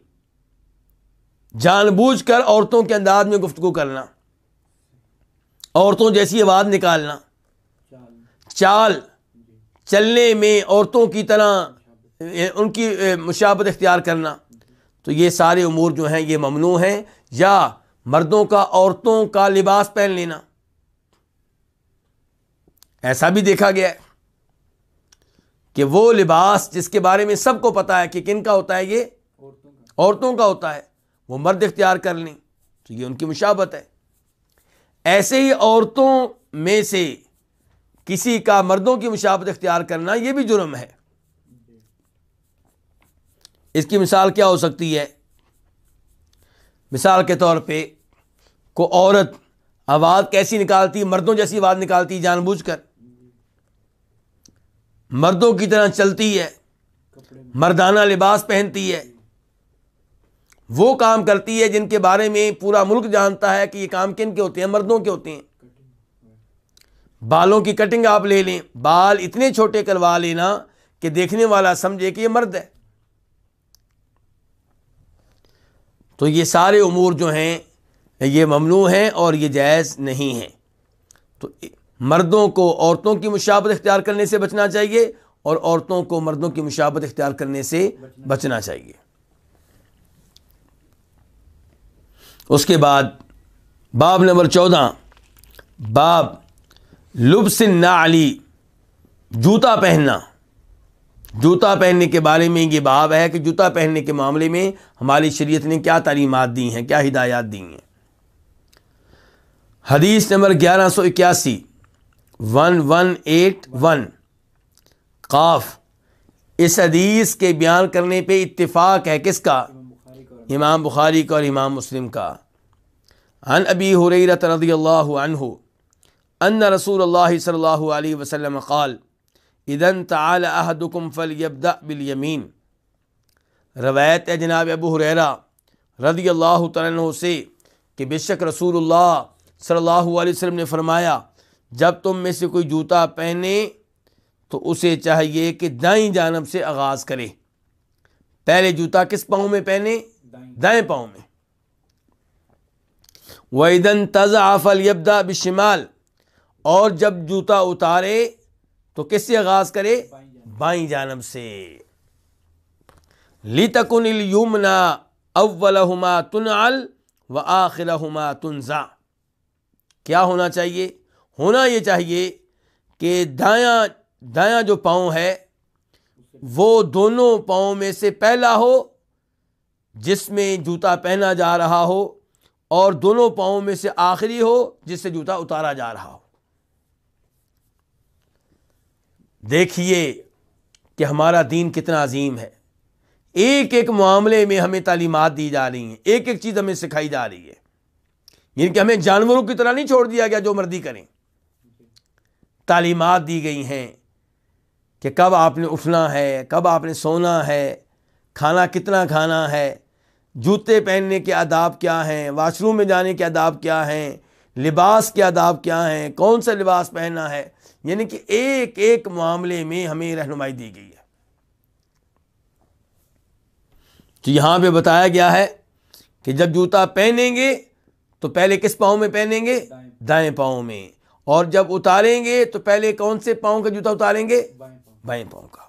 जानबूझ कर औरतों के अंदाज में गुफ्तु करना औरतों जैसी आवाज़ निकालना चाल चलने में औरतों की तरह उनकी मुशाबत इख्तियार करना तो ये सारे उमूर जो हैं ये ममनू हैं या मर्दों का औरतों का लिबास पहन लेना ऐसा भी देखा गया है कि वो लिबास जिसके बारे में सबको पता है कि किन का होता है ये औरतों का औरतों का होता है वो मर्द इख्तियार कर लें तो ये उनकी मुशाबत है ऐसे ही औरतों में से किसी का मर्दों की मुशावत अख्तियार करना यह भी जुर्म है इसकी मिसाल क्या हो सकती है मिसाल के तौर पर को औरत आवाज़ कैसी निकालती है मर्दों जैसी आवाज़ निकालती है जानबूझ कर मर्दों की तरह चलती है मर्दाना लिबास पहनती है वो काम करती है जिनके बारे में पूरा मुल्क जानता है कि ये काम किन के होते हैं मर्दों के होते हैं बालों की कटिंग आप ले लें बाल इतने छोटे करवा लेना कि देखने वाला समझे कि ये मर्द है तो ये सारे उमूर जो हैं ये ममनू हैं और ये जायज़ नहीं हैं तो मर्दों को औरतों की मुशाबत इख्तियार करने से बचना चाहिए और औरतों को मर्दों की मुशाबत इख्तियार करने से बचना, चाहिए उसके बाद बाब नंबर चौदह बाब लुब्सिन ना अली जूता पहनना जूता पहनने के बारे में ये भाव है कि जूता पहनने के मामले में हमारी शरीयत ने क्या तालीमत दी हैं क्या हिदायत दी हैं हदीस नंबर ग्यारह सौ इक्यासी वन वन एट वन काफ इस हदीस के बयान करने पे इत्तेफाक है किसका इमाम बुखारी का और इमाम मुस्लिम का अन अबी हुरैरत रदी अल्लाह अनहु अन रसूल सल्ला वसम क़ाल इदन ताल अहदुकुम फ़ल यबदा बिलयमीन रवायत है जनाब अबू हुररा रदी अल्लाह तन से कि बेशक रसूलुल्लाह सल्लल्लाहु अलैहि वसल्लम ने फरमाया जब तुम में से कोई जूता पहने तो उसे चाहिए कि दाई जानब से आगाज़ करे पहले जूता किस पाँव में पहने दाएं पाँव में वैदन तज़ाफ़ल यबदा बिशमाल और जब जूता उतारे तो किससे आगाज़ करे बाई जानब से ली लितकुनिल युमना अव्वलहुमा तुनअल व आखिर तुन जा क्या होना चाहिए होना ये चाहिए कि दाया दाया जो पाँव है वो दोनों पाँव में से पहला हो जिसमें जूता पहना जा रहा हो और दोनों पाँव में से आखिरी हो जिससे जूता उतारा जा रहा हो देखिए कि हमारा दीन कितना अजीम है एक एक मामले में हमें तालीमत दी जा रही हैं एक एक चीज़ हमें सिखाई जा रही है यानी कि हमें जानवरों की तरह नहीं छोड़ दिया गया जो मर्दी करें तालीमत दी गई हैं कि कब आपने उठना है कब आपने सोना है खाना कितना खाना है जूते पहनने के आदाब क्या हैं वाशरूम में जाने के आदाब क्या हैं लिबास के आदाब क्या हैं कौन सा लिबास पहनना है यानी कि एक एक मामले में हमें रहनुमाई दी गई है तो यहां पे बताया गया है कि जब जूता पहनेंगे तो पहले किस पाओ में पहनेंगे दाएं पाँव में और जब उतारेंगे तो पहले कौन से पाओ का जूता उतारेंगे बाएं पाँव का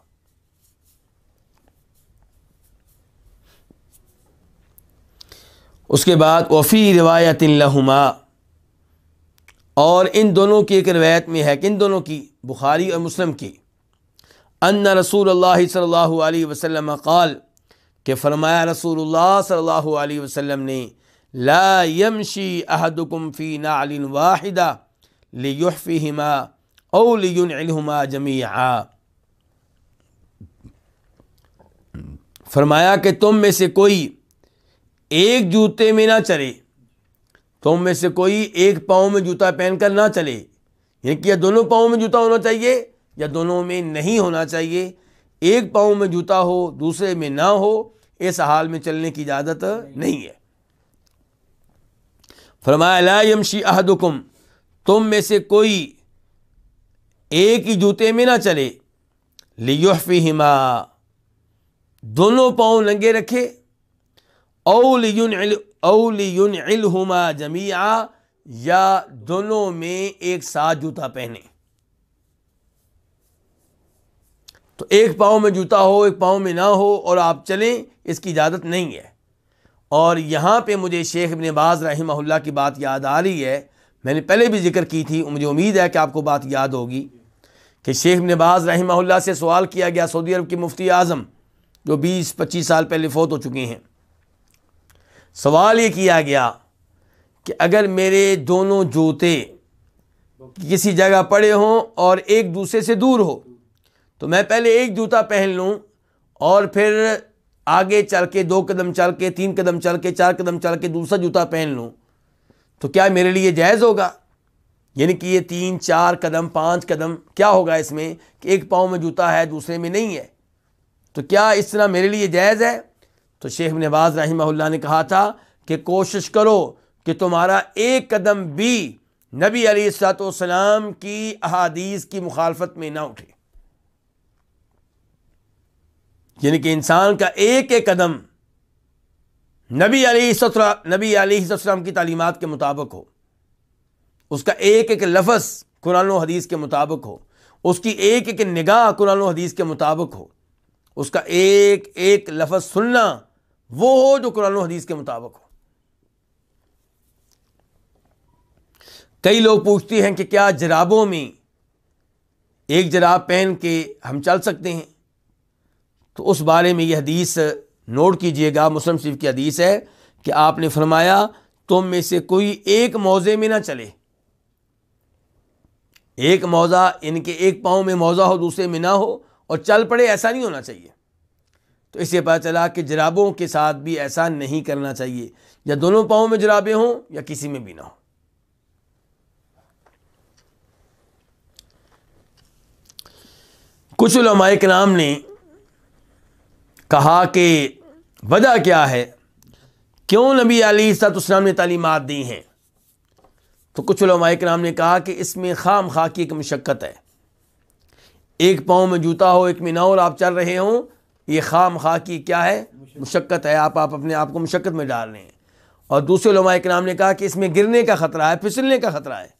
उसके बाद वफ़ी रिवायत लहुमा और इन दोनों की एक रवायत में है कि इन दोनों की बुखारी और मुस्लिम की अन रसूल अल्लाह वसलम अलैहि के फरमाया रसूल सल्लल्लाहु अलैहि वसल्लम ने ला अहदुकुम फ़ी नालिन वाहिदा लियुफ़ीमा औलियुनमा जमीआ फरमाया कि तुम में से कोई एक जूते में ना चले तुम तो में से कोई एक पाँव में जूता पहन कर ना चले यानी कि या दोनों पाँव में जूता होना चाहिए या दोनों में नहीं होना चाहिए एक पाँव में जूता हो दूसरे में ना हो इस हाल में चलने की इजाज़त नहीं है फरमायामशी अहदुकुम तुम में से कोई एक ही जूते में ना चले लियोफ़ी हिमा दोनों पाँव नंगे रखे औलियन अलियुमा जमिया या दोनों में एक साथ जूता पहने तो एक पाँव में जूता हो एक पाँव में ना हो और आप चलें इसकी इजाज़त नहीं है और यहाँ पे मुझे शेख इबन बाज़ रहमहुल्ला की बात याद आ रही है मैंने पहले भी जिक्र की थी मुझे उम्मीद है कि आपको बात याद होगी कि शेख इबन बाज़ रहमहुल्ला से सवाल किया गया सऊदी अरब के मुफ्ती आज़म जो बीस पच्चीस साल पहले फोत हो चुके हैं सवाल ये किया गया कि अगर मेरे दोनों जूते किसी जगह पड़े हों और एक दूसरे से दूर हो तो मैं पहले एक जूता पहन लूँ और फिर आगे चल के दो कदम चल के तीन कदम चल के चार कदम चल के दूसरा जूता पहन लूँ तो क्या मेरे लिए जायज़ होगा यानी कि ये तीन चार कदम पाँच कदम क्या होगा इसमें कि एक पाँव में जूता है दूसरे में नहीं है तो क्या इस तरह मेरे लिए जायज़ है तो शेख नवाज रही ने कहा था कि कोशिश करो कि तुम्हारा एक कदम भी नबी अलीसलाम की अहादीस की मुखालफत में ना उठे यानी कि इंसान का एक एक कदम नबी अली नबी अलीसम की तालीमत के मुताबिक हो उसका एक एक लफ्ज़ कुरान हदीस के मुताबिक हो उसकी एक एक निगाह कुरान हदीस के मुताबिक हो उसका एक एक लफ्ज़ सुनना वो हो जो कुरान हदीस के मुताबिक हो कई लोग पूछते हैं कि क्या जराबों में एक जराब पहन के हम चल सकते हैं तो उस बारे में यह हदीस नोट कीजिएगा मुस्लिम शरीफ की हदीस है कि आपने फरमाया तुम में से कोई एक मौज़े में ना चले एक मौज़ा इनके एक पाँव में मौज़ा हो दूसरे में ना हो और चल पड़े ऐसा नहीं होना चाहिए तो इससे पता चला कि जराबों के साथ भी ऐसा नहीं करना चाहिए या दोनों पाओ में जराबे हों या किसी में भी ना हो कुछ लमाए नाम ने कहा कि वजह क्या है क्यों नबी अली सतम ने तालीमत दी हैं तो कुछ नाम ने कहा कि इसमें खाम खा की एक मशक्क़त है एक पाँव में जूता हो एक में ना और आप चल रहे हों ये खाम खा की क्या है मुशक्क़त है आप आप अपने आप को मुशक्क़त में डाल रहे हैं और दूसरे लमाए कराम ने कहा कि इसमें गिरने का ख़तरा है फिसलने का ख़तरा है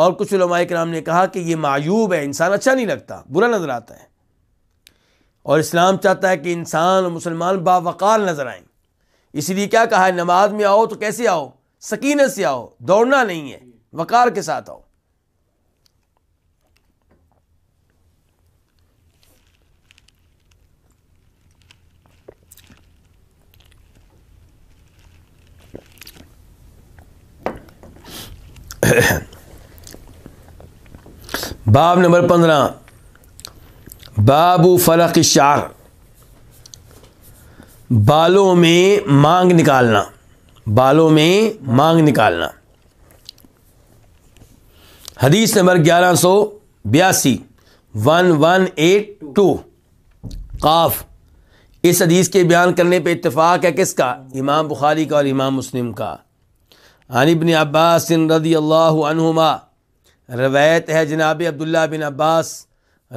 और कुछ लमाए कराम ने कहा कि ये मायूब है इंसान अच्छा नहीं लगता बुरा नज़र आता है और इस्लाम चाहता है कि इंसान और मुसलमान बावकार नज़र आए इसीलिए क्या कहा है नमाज में आओ तो कैसे आओ सकीनत से आओ दौड़ना नहीं है वक़ार के साथ आओ बाब नंबर पंद्रह बाबू फलक शार बालों में मांग निकालना बालों में मांग निकालना हदीस नंबर ग्यारह सौ बयासी वन वन एट टू काफ इस हदीस के बयान करने पे इत्तेफाक है किसका इमाम बुखारी का और इमाम मुस्लिम का अनिबिन अब्बास रदी अल्लाहुमा रवायत है जनाब अब्दुल्ल बिन अब्बास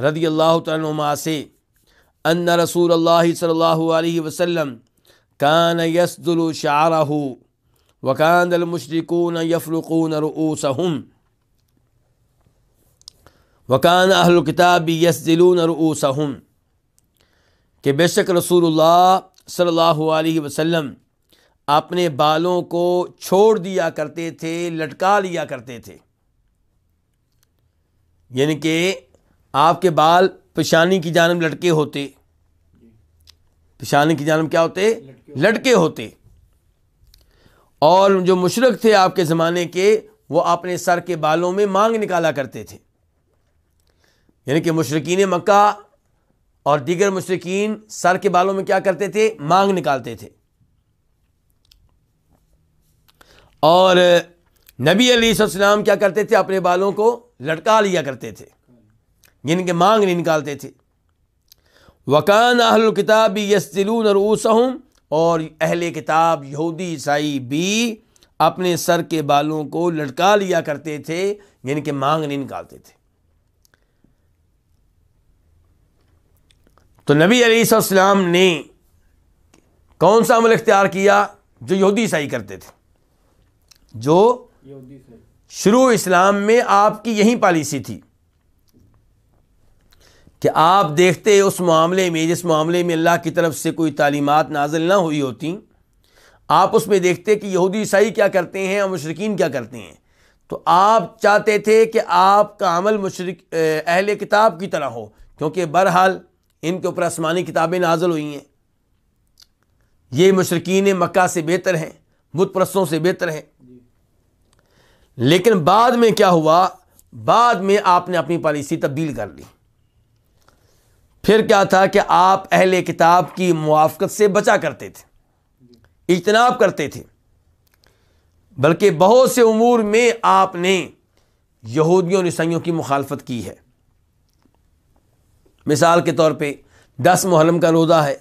रदी अल्लाह तुमा से रसूल सल वसम कान यसदुल शारहू वकान यफ़रक़ून यफ़रुकून रऊसहम वकान अहल किताब यसदिलून रऊसहम के बेशक रसूल सल्लल्लाहु अलैहि अपने बालों को छोड़ दिया करते थे लटका लिया करते थे यानी कि आपके बाल पेशानी की जानब लटके होते पेशानी की जानब क्या होते लटके होते और जो मुशरक थे आपके ज़माने के वो अपने सर के बालों में मांग निकाला करते थे यानी कि मशरकिन मक्का और दीगर मुशरकिन सर के बालों में क्या करते थे मांग निकालते थे और नबी अलीसम क्या करते थे अपने बालों को लटका लिया करते थे जिनके मांग नहीं निकालते थे वकान अहल किताब भी रऊसहम और अहल किताब यहूदी ईसाई भी अपने सर के बालों को लटका लिया करते थे जिनके मांग नहीं निकालते थे तो नबी अलीसम ने कौन सा अमल इख्तियार किया जो यहूदी ईसाई करते थे जो शुरू इस्लाम में आपकी यही पॉलिसी थी कि आप देखते उस मामले में जिस मामले में अल्लाह की तरफ से कोई तालीमत नाजिल ना हुई होती आप उसमें देखते कि यहूदी ईसाई क्या करते हैं और मशरकिन क्या करते हैं तो आप चाहते थे कि आपका अमल मशरक अहल किताब की तरह हो क्योंकि बहरहाल इनके ऊपर आसमानी किताबें नाजल हुई हैं ये मशरकिन मक्का से बेहतर हैं बुत परस्तों से बेहतर हैं लेकिन बाद में क्या हुआ बाद में आपने अपनी पॉलिसी तब्दील कर ली फिर क्या था कि आप अहले किताब की मुआफ़त से बचा करते थे इजतनाब करते थे बल्कि बहुत से उमूर में आपने यहूदियों नसाइयों की मुखालफत की है मिसाल के तौर पे दस मुहर्रम का रोज़ा है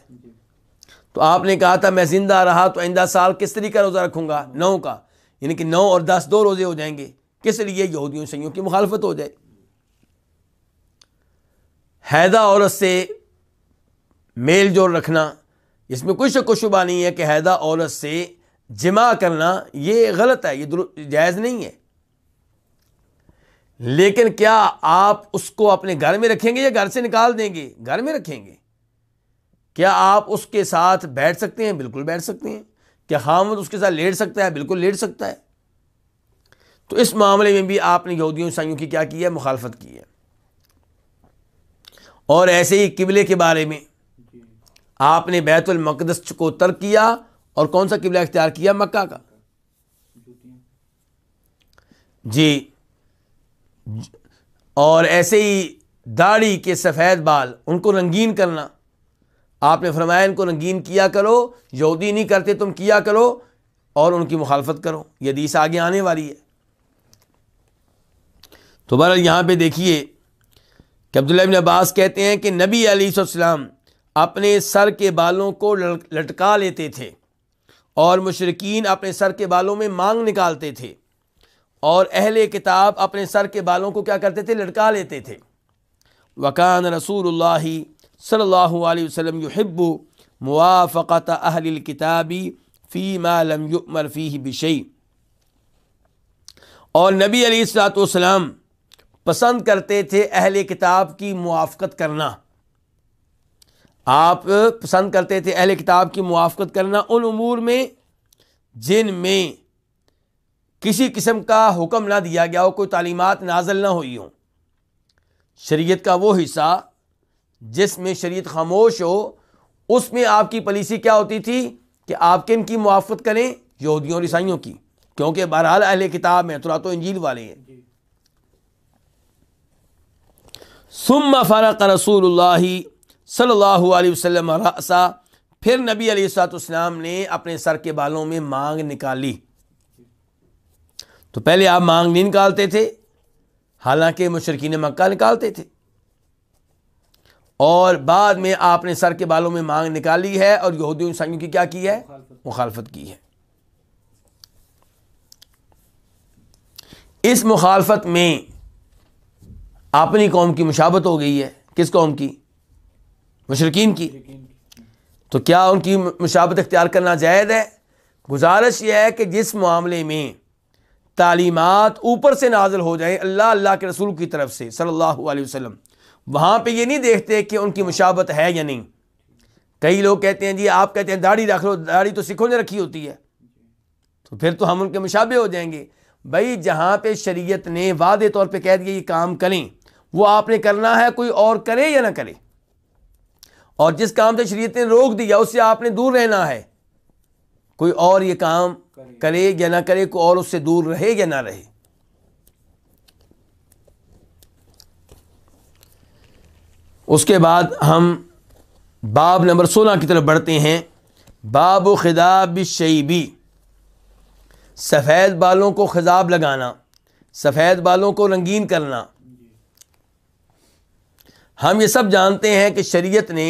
तो आपने कहा था मैं ज़िंदा रहा तो आइंदा साल किस तरीके का रोज़ा रखूँगा नौ का यानी कि नौ और दस दो रोज़े हो जाएंगे किस लिए यहूदियों सैयों की मुखालफत हो जाए हैदा औरत से मेल जोल रखना इसमें कोई शक शुबा नहीं है कि हैदा औरत से जमा करना ये गलत है ये जायज़ नहीं है लेकिन क्या आप उसको अपने घर में रखेंगे या घर से निकाल देंगे घर में रखेंगे क्या आप उसके साथ बैठ सकते हैं बिल्कुल बैठ सकते हैं क्या हामद तो उसके साथ लेट सकता है बिल्कुल लेट सकता है तो इस मामले में भी आपने यहूदियों ईसाइयों की क्या की है मुखालफत की है और ऐसे ही किबले के बारे में आपने बैतुलमक़दस को तर्क किया और कौन सा किबला इख्तियार किया मक्का का जी और ऐसे ही दाढ़ी के सफ़ेद बाल उनको रंगीन करना आपने फरमाया इनको रंगीन किया करो यहूदी नहीं करते तुम किया करो और उनकी मुखालफत करो ये हदीस आगे आने वाली है तो बहरहाल यहाँ पर देखिए कि अब्दुल्ला बिन अब्बास कहते हैं कि नबी अलीसम अपने सर के बालों को लटका लेते थे और मशरकिन अपने सर के बालों में मांग निकालते थे और अहल किताब अपने सर के बालों को क्या करते थे लटका लेते थे वकान रसूल सल्लल्लाहु अलैहि मुआफ़त अहल किताबी फ़ी मालम युमर फ़ी बिशई और नबी अलीसलाम पसंद करते थे अहल किताब की मुआफ़त करना आप पसंद करते थे अहल किताब की मुआफ़त करना उन अमूर में जिन में किसी किस्म का हुक्म ना दिया गया हो कोई तालीमत नाजल ना हुई हो शरीत का वो हिस्सा जिसमें शरीत खामोश हो उसमें आपकी पॉलिसी क्या होती थी कि आप किन की मुआफ़त करें यहूदियों और ईसाइयों की क्योंकि बहरहाल अहल किताब में तुरा तो इंजील वाले हैं सुम फ़रक रसूल सल्ला वसम फिर नबी अलीसलाम ने अपने सर के बालों में मांग निकाली तो पहले आप मांग नहीं निकालते थे हालांकि मुशरकिन मक्का निकालते थे और बाद में आपने सर के बालों में मांग निकाली है और यहूदी ईसाइयों की क्या की है मुखालफत की है इस मुखालफत में अपनी कौम की मुशाबत हो गई है किस कौम की मशरकिन की तो क्या उनकी मुशाबत इख्तियार करना जायद है गुजारिश यह है कि जिस मामले में तालीमत ऊपर से नाजिल हो जाए अल्लाह अल्लाह के रसूल की तरफ से सल्लल्लाहु अलैहि वसल्लम वहाँ पे ये नहीं देखते कि उनकी मुशावत है या नहीं कई लोग कहते हैं जी आप कहते हैं दाढ़ी रख लो दाढ़ी तो सिखों ने रखी होती है तो फिर तो हम उनके मुशाबे हो जाएंगे भाई जहाँ पे शरीयत ने वादे तौर पे कह दिया ये काम करें वो आपने करना है कोई और करे या ना करे और जिस काम से शरीयत ने रोक दिया उससे आपने दूर रहना है कोई और ये काम करे या ना करे कोई और उससे दूर रहे या ना रहे उसके बाद हम बाब नंबर सोलह की तरफ बढ़ते हैं बाब खिदाब शैबी सफ़ेद बालों को खिजाब लगाना सफ़ेद बालों को रंगीन करना हम ये सब जानते हैं कि शरीयत ने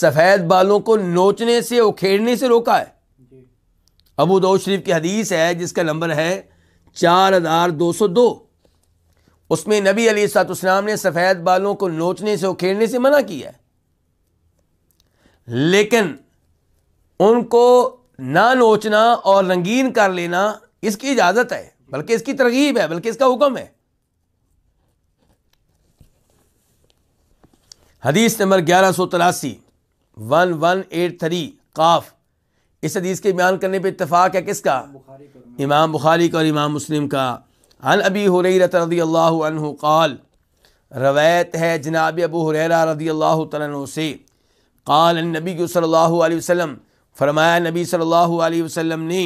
सफ़ेद बालों को नोचने से उखेड़ने से रोका है अबू दाऊद शरीफ की हदीस है जिसका नंबर है चार हज़ार दो सौ दो उसमें नबी अली सतुसनाम ने सफ़ेद बालों को नोचने से उखेड़ने से मना किया लेकिन उनको ना नोचना और रंगीन कर लेना इसकी इजाज़त है बल्कि इसकी तरगीब है बल्कि इसका हुक्म है हदीस नंबर ग्यारह सौ तिरासी वन वन एट थ्री काफ इस हदीस के बयान करने पर इतफ़ाक़ है किसका इमाम बुखारी का और इमाम मुस्लिम का अन अबी हुरैरत रदी अल्लाह काल रवायत है जनाब अबू हुरैरा रदी अल्लाह तन से काल नबी सल्लल्लाहु अलैहि वसल्लम फरमाया नबी सल्लल्लाहु अलैहि ने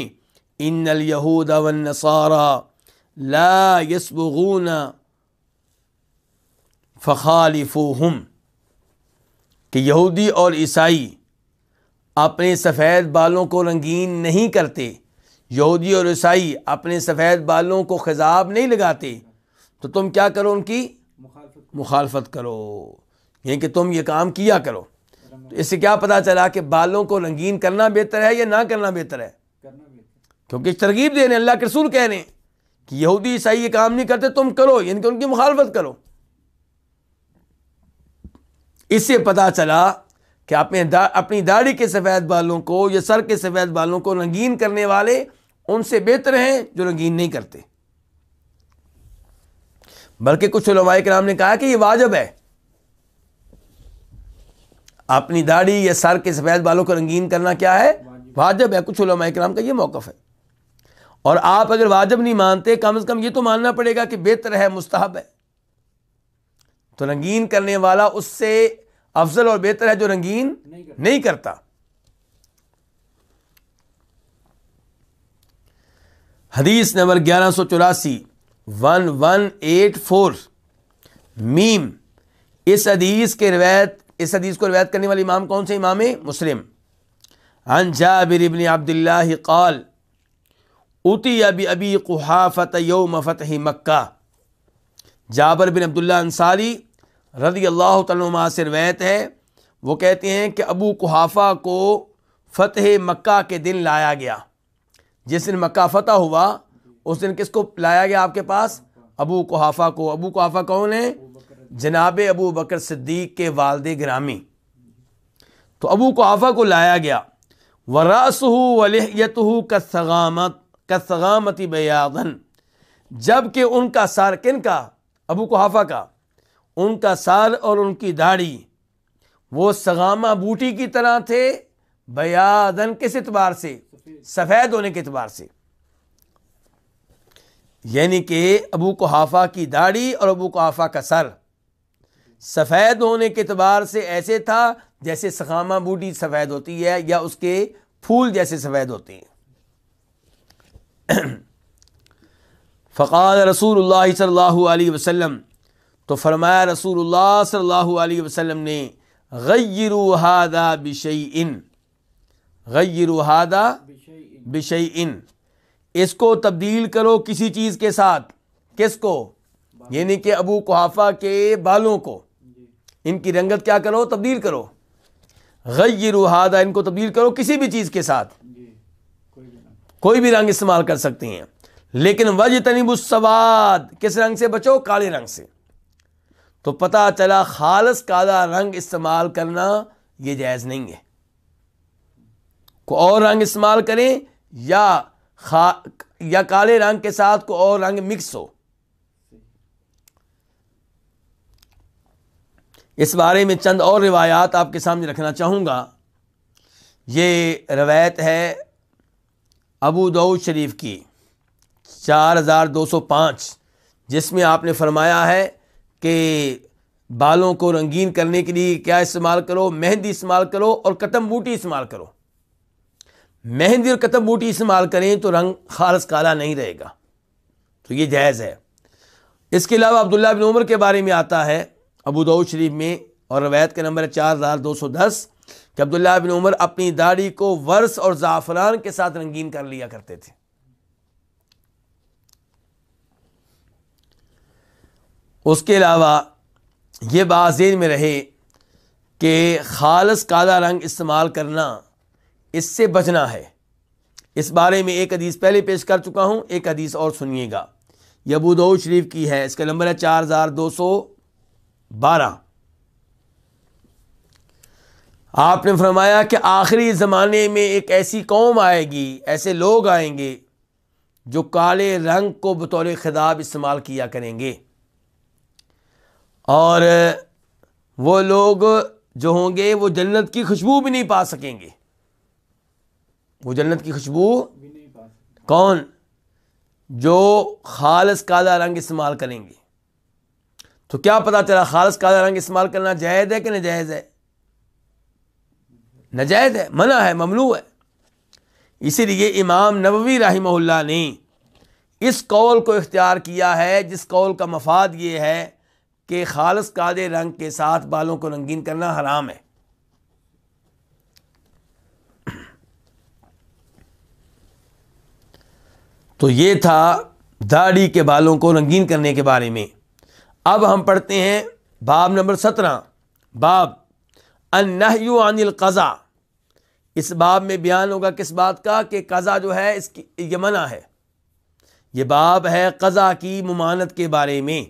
इन यहूद वन नसारा ला यसबगून हम कि यहूदी और ईसाई अपने सफ़ेद बालों को रंगीन नहीं करते यहूदी और ईसाई अपने सफ़ेद बालों को खिजाब नहीं लगाते तो तुम क्या करो उनकी मुखालफत करो ये कि तुम ये काम किया करो तो इससे क्या पता चला कि बालों को रंगीन करना बेहतर है या ना करना बेहतर है क्योंकि तरगीब देने अल्लाह के रसूल कह रहे हैं कि यहूदी ईसाई ये काम नहीं करते तुम करो यानी कि उनकी मुखालफत करो इससे पता चला कि अपने दा, अपनी दाढ़ी के सफ़ेद बालों को या सर के सफ़ेद बालों को रंगीन करने वाले उनसे बेहतर हैं जो रंगीन नहीं करते बल्कि कुछ के नाम ने कहा कि ये वाजब है अपनी दाढ़ी या सर के सफ़ेद बालों को रंगीन करना क्या है वाजब है कुछ कराम का ये मौकफ है और आप अगर वाजब नहीं मानते कम अज़ कम ये तो मानना पड़ेगा कि बेहतर है मुस्तहब है तो रंगीन करने वाला उससे अफजल और बेहतर है जो रंगीन नहीं करता हदीस नंबर ग्यारह सौ चौरासी वन वन एट फोर मीम इस हदीस के रवायत इस हदीस को रवायत करने वाले इमाम कौन से इमाम है मुस्लिम अन जाबिर इबन अब्दुल्ला कौल उती अबी अबी कुहाफ़त योम फ़तह मक्का जाबर बिन अब्दुल्ला अंसारी रदी अल्लाह तमा से रवायत है वो कहते हैं कि अबू कुहाफ़ा को फ़तह मक्का के दिन लाया गया जिस दिन मक्का फतह हुआ उस दिन किसको लाया गया आपके पास अबू कोहाफ़ा को अबू कोहाफ़ा कौन है जनाब अबू बकर सिद्दीक के वालद ग्रामी तो अबू कोहाफ़ा को लाया गया हो वरासहू वलहयत कसगामत कसगामती बयादन जबकि उनका सार किन का अबू कोहाफ़ा का उनका सार और उनकी दाढ़ी वो सगामा बूटी की तरह थे बयादन किस इतबार से सफ़ेद होने के अतबार से यानी कि अबू को हाफा की दाढ़ी और अबू को हाफा का सर सफ़ेद होने के अतबार से ऐसे था जैसे सखामा बूटी सफ़ेद होती है या उसके फूल जैसे सफ़ेद होते हैं फ़काल रसूल सल्ला वसम तो फरमाया रसूल सल्ला वसम ने गैर हादा बिशई गैरुहादा बिशई इन इसको तब्दील करो किसी चीज़ के साथ किसको यानी कि अबू कोहाफा के बालों को इनकी रंगत क्या करो तब्दील करो गैरुहादा इनको तब्दील करो किसी भी चीज़ के साथ कोई भी रंग इस्तेमाल कर सकती हैं लेकिन वज तनिबुसवाद किस रंग से बचो काले रंग से तो पता चला खालस काला रंग इस्तेमाल करना ये जायज़ नहीं है को और रंग इस्तेमाल करें या खा या काले रंग के साथ को और रंग मिक्स हो इस बारे में चंद और रिवायात आपके सामने रखना चाहूँगा ये रवायत है अबू दाऊद शरीफ की चार हजार दो सौ पाँच जिसमें आपने फरमाया है कि बालों को रंगीन करने के लिए क्या इस्तेमाल करो मेहंदी इस्तेमाल करो और कतम बूटी इस्तेमाल करो मेहंदी और कतब बूटी इस्तेमाल करें तो रंग खालस काला नहीं रहेगा तो ये जायज़ है इसके अलावा अब्दुल्ला बिन उमर के बारे में आता है अबू दाऊद शरीफ में और रवायत का नंबर है चार हज़ार दो सौ दस कि अब्दुल्ला बिन उमर अपनी दाढ़ी को वर्स और ज़ाफ़रान के साथ रंगीन कर लिया करते थे उसके अलावा ये बात में रहे कि खालस काला रंग इस्तेमाल करना इससे बचना है इस बारे में एक हदीस पहले पेश कर चुका हूँ एक हदीस और सुनिएगा यबूदो शरीफ की है इसका नंबर है चार हज़ार दो सौ बारह आपने फरमाया कि आखिरी ज़माने में एक ऐसी कौम आएगी ऐसे लोग आएंगे जो काले रंग को बतौर खिताब इस्तेमाल किया करेंगे और वो लोग जो होंगे वो जन्नत की खुशबू भी नहीं पा सकेंगे वो जन्नत की खुशबू कौन जो खालस काला रंग इस्तेमाल करेंगे तो क्या पता चला खालस काला रंग इस्तेमाल करना जायज़ है कि नजायज़ है नजायज़ है मना है ममलू है इसीलिए इमाम नबवी रही ने इस कौल को इख्तियार किया है जिस कौल का मफाद ये है कि खालस काले रंग के साथ बालों को रंगीन करना हराम है तो ये था दाढ़ी के बालों को रंगीन करने के बारे में अब हम पढ़ते हैं बाब नंबर सत्रह बाब अन्नयू अनिल कज़ा इस बाब में बयान होगा किस बात का कि कज़ा जो है इसकी ये मना है ये बाब है कज़ा की ममानत के बारे में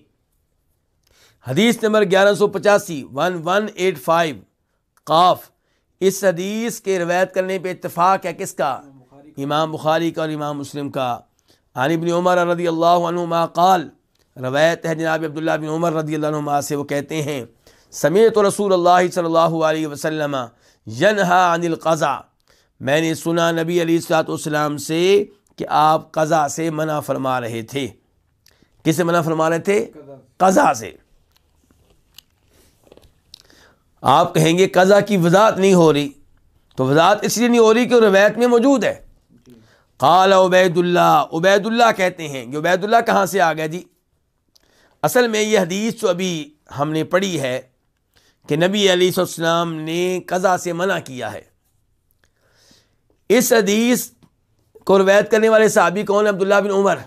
हदीस नंबर ग्यारह सौ पचासी वन वन एट फाइव काफ इस हदीस के रवायत करने पे इतफ़ाक़ है किसका इमाम बुखारी का और इमाम मुस्लिम का आनिबिन उमर रदी अल्लाह काल रवायत है जनाब अब्दुल्ला बिन उमर रदी से वो कहते हैं समेत रसूल अल्लाह सल्लल्लाहु अलैहि वसल्लम यनहा अनिल कज़ा मैंने सुना नबी अलीसलाम से कि आप कज़ा से मना फरमा रहे थे किसे मना फरमा रहे थे कज़ा से आप कहेंगे कज़ा की वजात नहीं हो रही तो वजात इसलिए नहीं हो रही कि रवायत में मौजूद है काल उबैदुल्ला उबैदुल्ला कहते हैं ये उबैदुल्ला कहाँ से आ गया जी असल में ये हदीस जो तो अभी हमने पढ़ी है कि नबी अलीसम ने कज़ा से मना किया है इस हदीस को रवैत करने वाले साहबी कौन है अब्दुल्ला बिन उमर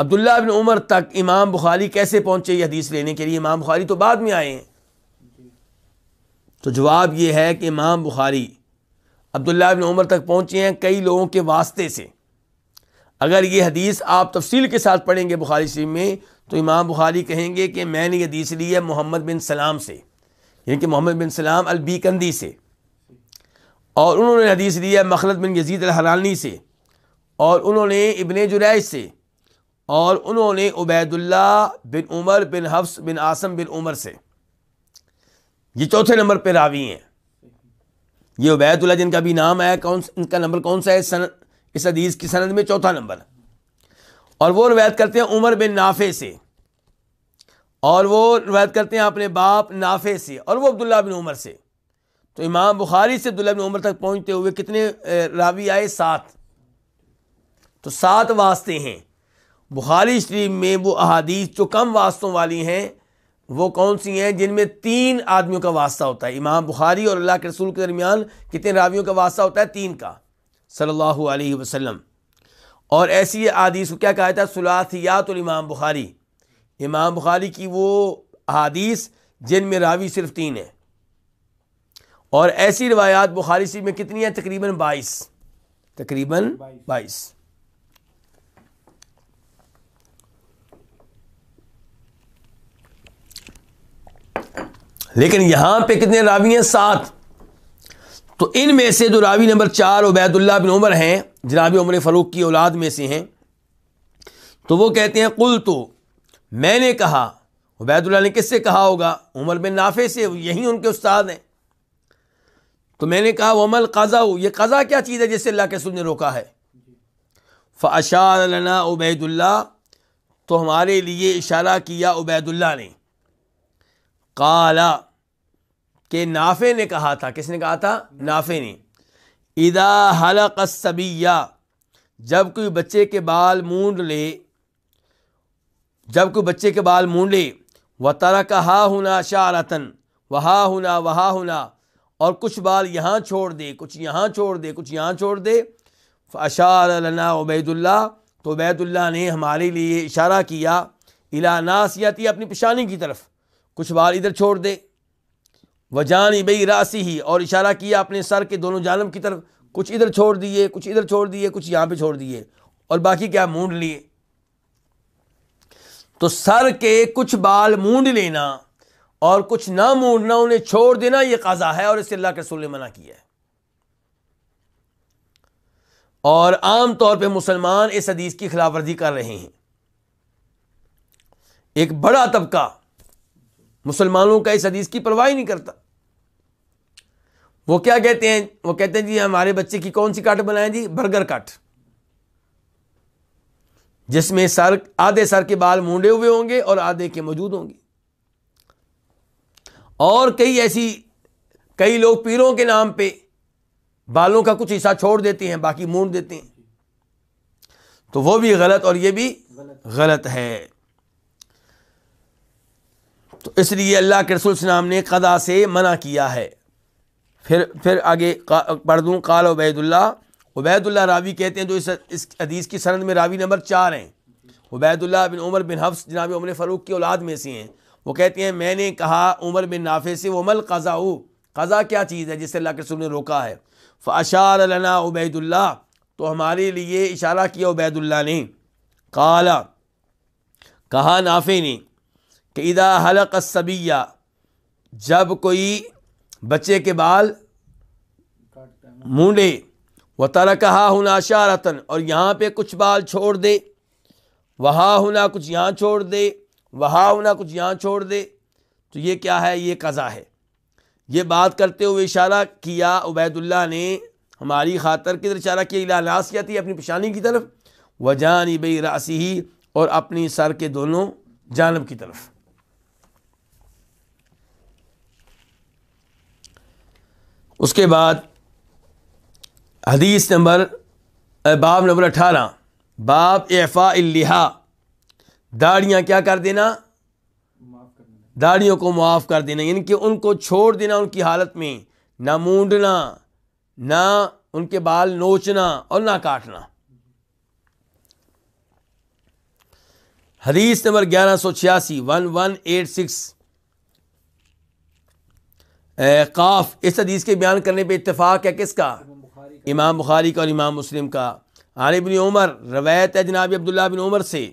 अब्दुल्ला बिन उमर तक इमाम बुखारी कैसे पहुँचे ये हदीस लेने के लिए इमाम बुखारी तो बाद में आए हैं तो जवाब ये है कि इमाम बुखारी अब्दुल्ला इबन उमर तक पहुँचे हैं कई लोगों के वास्ते से अगर ये हदीस आप तफसील के साथ पढ़ेंगे बुखारी शरीफ में तो इमाम बुखारी कहेंगे कि मैंने ये हदीस ली है मोहम्मद बिन सलाम से यानी कि मोहम्मद बिन सलाम अलबीकंदी से और उन्होंने हदीस ली है मखलत बिन यजीद हरानी से और उन्होंने इबन जुरैज से और उन्होंने उबैदुल्ला बिन उमर बिन हफ्स बिन आसम बिन उमर से ये चौथे नंबर पर रावी हैं ये उबैतुल्ला जिनका भी नाम आया कौन इनका नंबर कौन सा है सन इस हदीस की सनद में चौथा नंबर और वो रवायत करते हैं उमर बिन नाफे से और वो रवायत करते हैं अपने बाप नाफे से और वो अब्दुल्ला बिन उमर से तो इमाम बुखारी से अब्दुल्ला बिन उमर तक पहुँचते हुए कितने रावी आए सात तो सात वास्ते हैं बुखारी शरीफ में वो अहादीस जो कम वास्तों वाली हैं वो कौन सी हैं जिनमें तीन आदमियों का वास्ता होता है इमाम बुखारी और अल्लाह के रसूल के दरमियान कितने रावियों का वास्ता होता है तीन का सल्लल्लाहु अलैहि वसल्लम और ऐसी आदीस को क्या कहा जाता है सुलाथियात इमाम बुखारी इमाम बुखारी की वो अदीस जिनमें रावी सिर्फ तीन है और ऐसी रिवायात बुखारी शरीफ में कितनी है तकरीबन बाईस तकरीबन बाईस लेकिन यहाँ पे कितने रावी हैं सात तो इनमें से जो रावी नंबर चार उबैदुल्ला बिन उमर हैं जनाब उमर फ़रूक की औलाद में से हैं तो वो कहते हैं कुल तो मैंने कहा उबैदुल्ला ने किससे कहा होगा उमर बिन नाफे से यही उनके उस्ताद हैं तो मैंने कहा वमल कज़ा ये कज़ा क्या चीज़ है जिससे अल्लाह के सुन ने रोका है फ़ाशारना उबैदुल्ला तो हमारे लिए इशारा किया उबैदुल्ला ने काला के नाफे ने कहा था किसने कहा था नाफे ने इदा हल कसबिया जब कोई बच्चे के बाल मूंड ले जब कोई बच्चे के बाल मूंड ले व तरक हा हुना शारतन वहा हुना वहा हुना और कुछ बाल यहाँ छोड़ दे कुछ यहाँ छोड़ दे कुछ यहाँ छोड़ दे अशार लना उबैदुल्ला तो उबैदुल्ला ने हमारे लिए इशारा किया इला नासियाती अपनी पेशानी की तरफ़ कुछ बाल इधर छोड़ दे व जान ही बई रासी ही और इशारा किया अपने सर के दोनों जानब की तरफ कुछ इधर छोड़ दिए कुछ इधर छोड़ दिए कुछ यहाँ पे छोड़ दिए और बाकी क्या मूंड लिए तो सर के कुछ बाल मूंड लेना और कुछ ना मूंडना उन्हें छोड़ देना यह काजा है और इसे अल्लाह के रसूल ने मना किया है और आम तौर पे मुसलमान इस हदीस की खिलाफवर्जी कर रहे हैं एक बड़ा तबका मुसलमानों का इस हदीस की परवाह ही नहीं करता वो क्या कहते हैं वो कहते हैं जी हमारे बच्चे की कौन सी काट बनाए जी बर्गर काट जिसमें सर आधे सर के बाल मूडे हुए होंगे और आधे के मौजूद होंगे और कई ऐसी कई लोग पीरों के नाम पे बालों का कुछ हिस्सा छोड़ देते हैं बाकी मूड देते हैं तो वो भी गलत और ये भी गलत है तो इसलिए अल्लाह के रसूल नाम ने कदा से मना किया है फिर फिर आगे पढ़ दूँ काल उबैदुल्ला उबैदुल्ला रावी कहते हैं जो इस अदीस की सरंद में रावी नंबर चार हैं उबैदुल्ला बिन उमर बिन हफ्स जनाब उमर फ़ारूक की औलाद में से हैं वो कहते हैं मैंने कहा उमर बिन नाफे से वमल कज़ाऊ कज़ा क्या चीज़ है जिससे अल्लाह के रसूल ने रोका है फ़ाशार लना उबैदुल्ला तो हमारे लिए इशारा किया उबैदुल्ला ने कला कहा नाफे ने कि इदा हलक सबैया जब कोई बच्चे के बाल मूंडे व तर कहा हुना शारतन और यहाँ पर कुछ बाल छोड़ दे वहाँ हुना कुछ यहाँ छोड़ दे वहाँ हुना कुछ यहाँ छोड़ दे तो ये क्या है ये कज़ा है ये बात करते हुए इशारा किया उबैदुल्ला ने हमारी खातर किधर इशारा किया इला नासिया थी अपनी पेशानी की तरफ वजानी बई रासी ही और अपनी सर के दोनों जानब की तरफ उसके बाद हदीस नंबर बाब नंबर अठारह बाब एफ़ा लिहा दाढ़ियाँ क्या कर देना दाढ़ियों को मुआफ़ कर देना यानी कि उनको छोड़ देना उनकी हालत में ना मूंडना ना उनके बाल नोचना और ना काटना हदीस नंबर ग्यारह सौ छियासी वन वन एट सिक्स काफ इस हदीस के बयान करने पर इतफ़ाक़ है किसका इमाम बुखारी का और इमाम मुस्लिम का आन बिन उमर रवायत है जनाब अब्दुल्ला बिन उमर से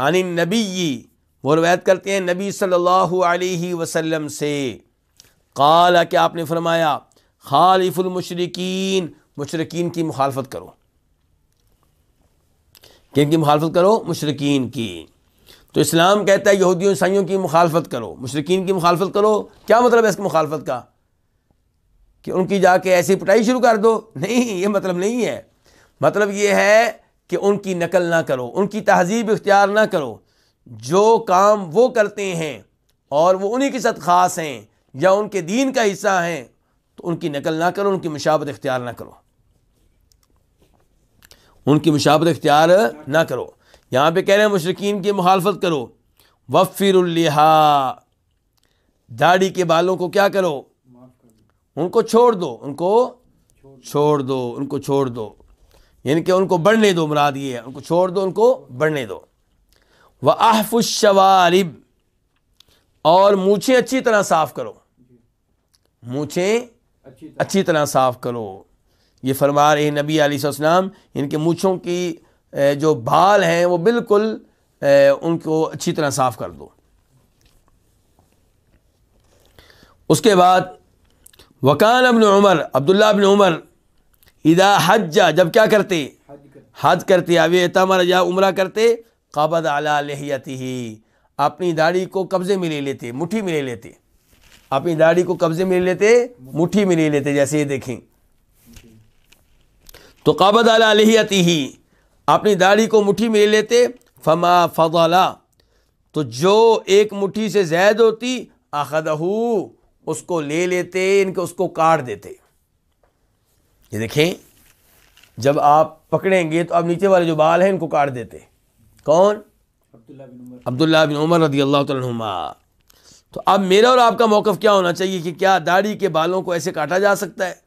आन नबी वो रवायत करते हैं नबी सल्लल्लाहु अलैहि वसल्लम से काला क्या आपने फरमाया खालिफुलमशरकिन मुशरकिन की मुखालफत करो किन की मुखालफत करो मुशरकिन की तो इस्लाम कहता है यहूदियों ईसाइयों की मुखालफत करो मशरकिन की मुखालफत करो क्या मतलब है इसकी मुखालफत का कि उनकी जाके ऐसी पिटाई शुरू कर दो नहीं ये मतलब नहीं है मतलब ये है कि उनकी नकल ना करो उनकी तहजीब इख्तियार ना करो जो काम वो करते हैं और वो उन्हीं के साथ ख़ास हैं या उनके दीन का हिस्सा हैं तो उनकी नकल ना करो उनकी मशाबत इख्तियार ना करो उनकी मशाबत इख्तियार ना करो यहाँ पे कह रहे हैं मुशरकिन की मुखालफत करो वफिर दाढ़ी के बालों को क्या करो उनको छोड़ दो उनको छोड़ दो उनको छोड़ दो यानी कि उनको बढ़ने दो मुराद ये उनको छोड़ दो उनको बढ़ने दो व आहफुशवारिब और मूछें अच्छी तरह साफ़ करो मूछें अच्छी तरह साफ़ करो ये फरमा रहे नबी अली इनके मूछों की जो बाल हैं वो बिल्कुल उनको अच्छी तरह साफ़ कर दो उसके बाद वकान अबन उमर अब्दुल्ला अबन उमर इदा जा जब क्या करते हज करते अब तमर या उम्र करते कबद अला ही अपनी दाढ़ी को कब्ज़े में ले लेते मुट्ठी में ले लेते अपनी दाढ़ी को कब्ज़े में ले लेते मुट्ठी में ले लेते जैसे ये देखें तो कबद आला लहयती ही अपनी दाढ़ी को मुट्ठी में ले लेते फमा फला तो जो एक मुट्ठी से जैद होती अखदहू उसको ले लेते इनके उसको काट देते ये देखें जब आप पकड़ेंगे तो आप नीचे वाले जो बाल हैं इनको काट देते कौन अब्दुल्ला बिन उमर रदी अल्लाह तुमा तो अब मेरा और आपका मौक़ क्या होना चाहिए कि क्या दाढ़ी के बालों को ऐसे काटा जा सकता है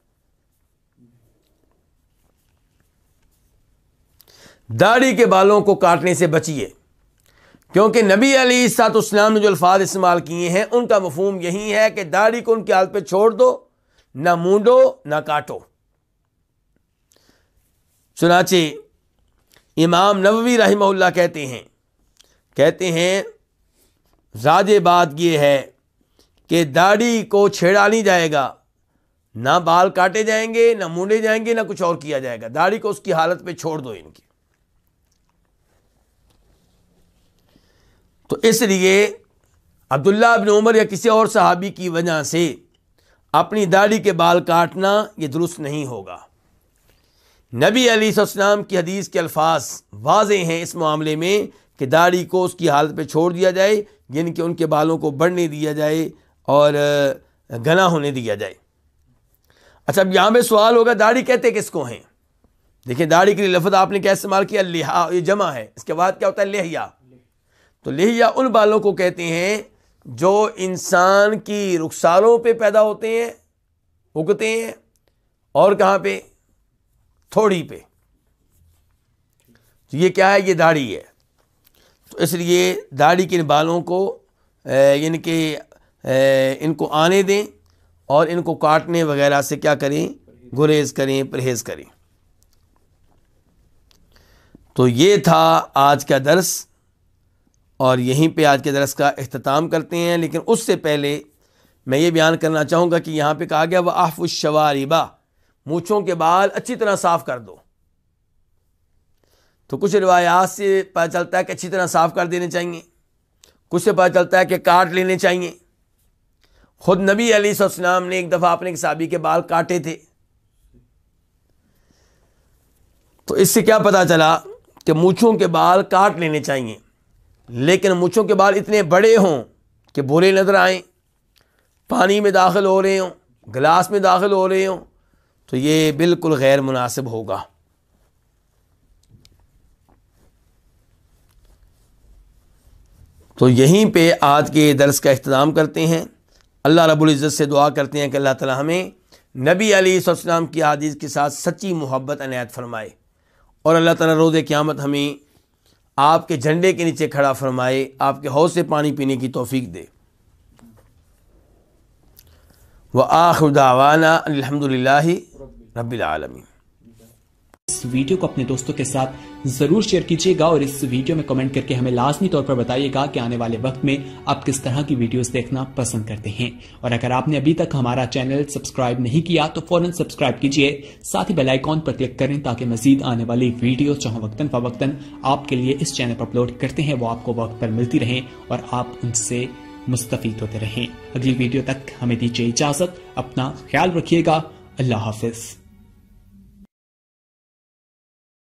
दाढ़ी के बालों को काटने से बचिए क्योंकि नबी अली सातुस्लाम ने जो अल्फाज इस्तेमाल किए हैं उनका मफहम यही है कि दाढ़ी को उनके हाथ पे छोड़ दो ना मूडो ना काटो चुनाचे इमाम नबी रही कहते हैं कहते हैं राज बात यह है कि दाढ़ी को छेड़ा नहीं जाएगा ना बाल काटे जाएंगे ना मूंडे जाएंगे ना कुछ और किया जाएगा दाढ़ी को उसकी हालत पर छोड़ दो इनकी तो इसलिए अब्दुल्ला बिन उमर या किसी और सहाबी की वजह से अपनी दाढ़ी के बाल काटना ये दुरुस्त नहीं होगा नबी अली की हदीस के अल्फाज वाज हैं इस मामले में कि दाढ़ी को उसकी हालत पे छोड़ दिया जाए यानी कि उनके बालों को बढ़ने दिया जाए और घना होने दिया जाए अच्छा अब यहाँ पर सवाल होगा दाढ़ी कहते किस को हैं देखिए दाढ़ी के लिए लफ्ज़ आपने क्या इस्तेमाल किया लिहा ये जमा है इसके बाद क्या होता है लेहिया तो लिहिया उन बालों को कहते हैं जो इंसान की रुखसारों पे पैदा होते हैं उगते हैं और कहाँ पे थोड़ी पे तो ये क्या है ये दाढ़ी है तो इसलिए दाढ़ी के इन बालों को यानी कि इनको आने दें और इनको काटने वगैरह से क्या करें गुरेज करें परहेज़ करें तो ये था आज का दर्श और यहीं पे आज के दरस का अख्ताम करते हैं लेकिन उससे पहले मैं ये बयान करना चाहूँगा कि यहाँ पे कहा गया वह आफुशवारिबा मूछों के बाल अच्छी तरह साफ़ कर दो तो कुछ रिवायात से पता चलता है कि अच्छी तरह साफ़ कर देने चाहिए कुछ से पता चलता है कि काट लेने चाहिए खुद नबी अली सलाम ने एक दफ़ा अपने एक साबी के बाल काटे थे तो इससे क्या पता चला कि मूछों के बाल काट लेने चाहिए लेकिन मुछों के बाल इतने बड़े हों कि बुरे नज़र आएँ पानी में दाखिल हो रहे हों गिलास में दाखिल हो रहे हों तो ये बिल्कुल गैर मुनासिब होगा तो यहीं पे आज के दर्स का अख्ताम करते हैं अल्लाह रब्बुल इज़्ज़त से दुआ करते हैं कि अल्लाह ताला हमें नबी अलीसम की आदीज़ के साथ सच्ची मोहब्बत अनायत फरमाए और अल्लाह ताला रोज़ क़्यामत हमें आपके झंडे के नीचे खड़ा फरमाए आपके हौज से पानी पीने की तोफ़ी दे व आखुदावाना अलहमदिल्ला रबीआलमी वीडियो को अपने दोस्तों के साथ जरूर शेयर कीजिएगा और इस वीडियो में कमेंट करके हमें लाजमी तौर पर बताइएगा कि आने वाले वक्त में आप किस तरह की वीडियोस देखना पसंद करते हैं और अगर आपने अभी तक हमारा चैनल सब्सक्राइब नहीं किया तो फौरन सब्सक्राइब कीजिए साथ ही बेलाइकॉन पर क्लिक करें ताकि मजीद आने वाली वीडियो जहां वक्तन फवक्ता आपके लिए इस चैनल पर अपलोड करते हैं वो आपको वक्त पर मिलती रहे और आप उनसे मुस्तफ़ होते रहें अगली वीडियो तक हमें दीजिए इजाज़त अपना ख्याल रखिएगा अल्लाह हाफिज़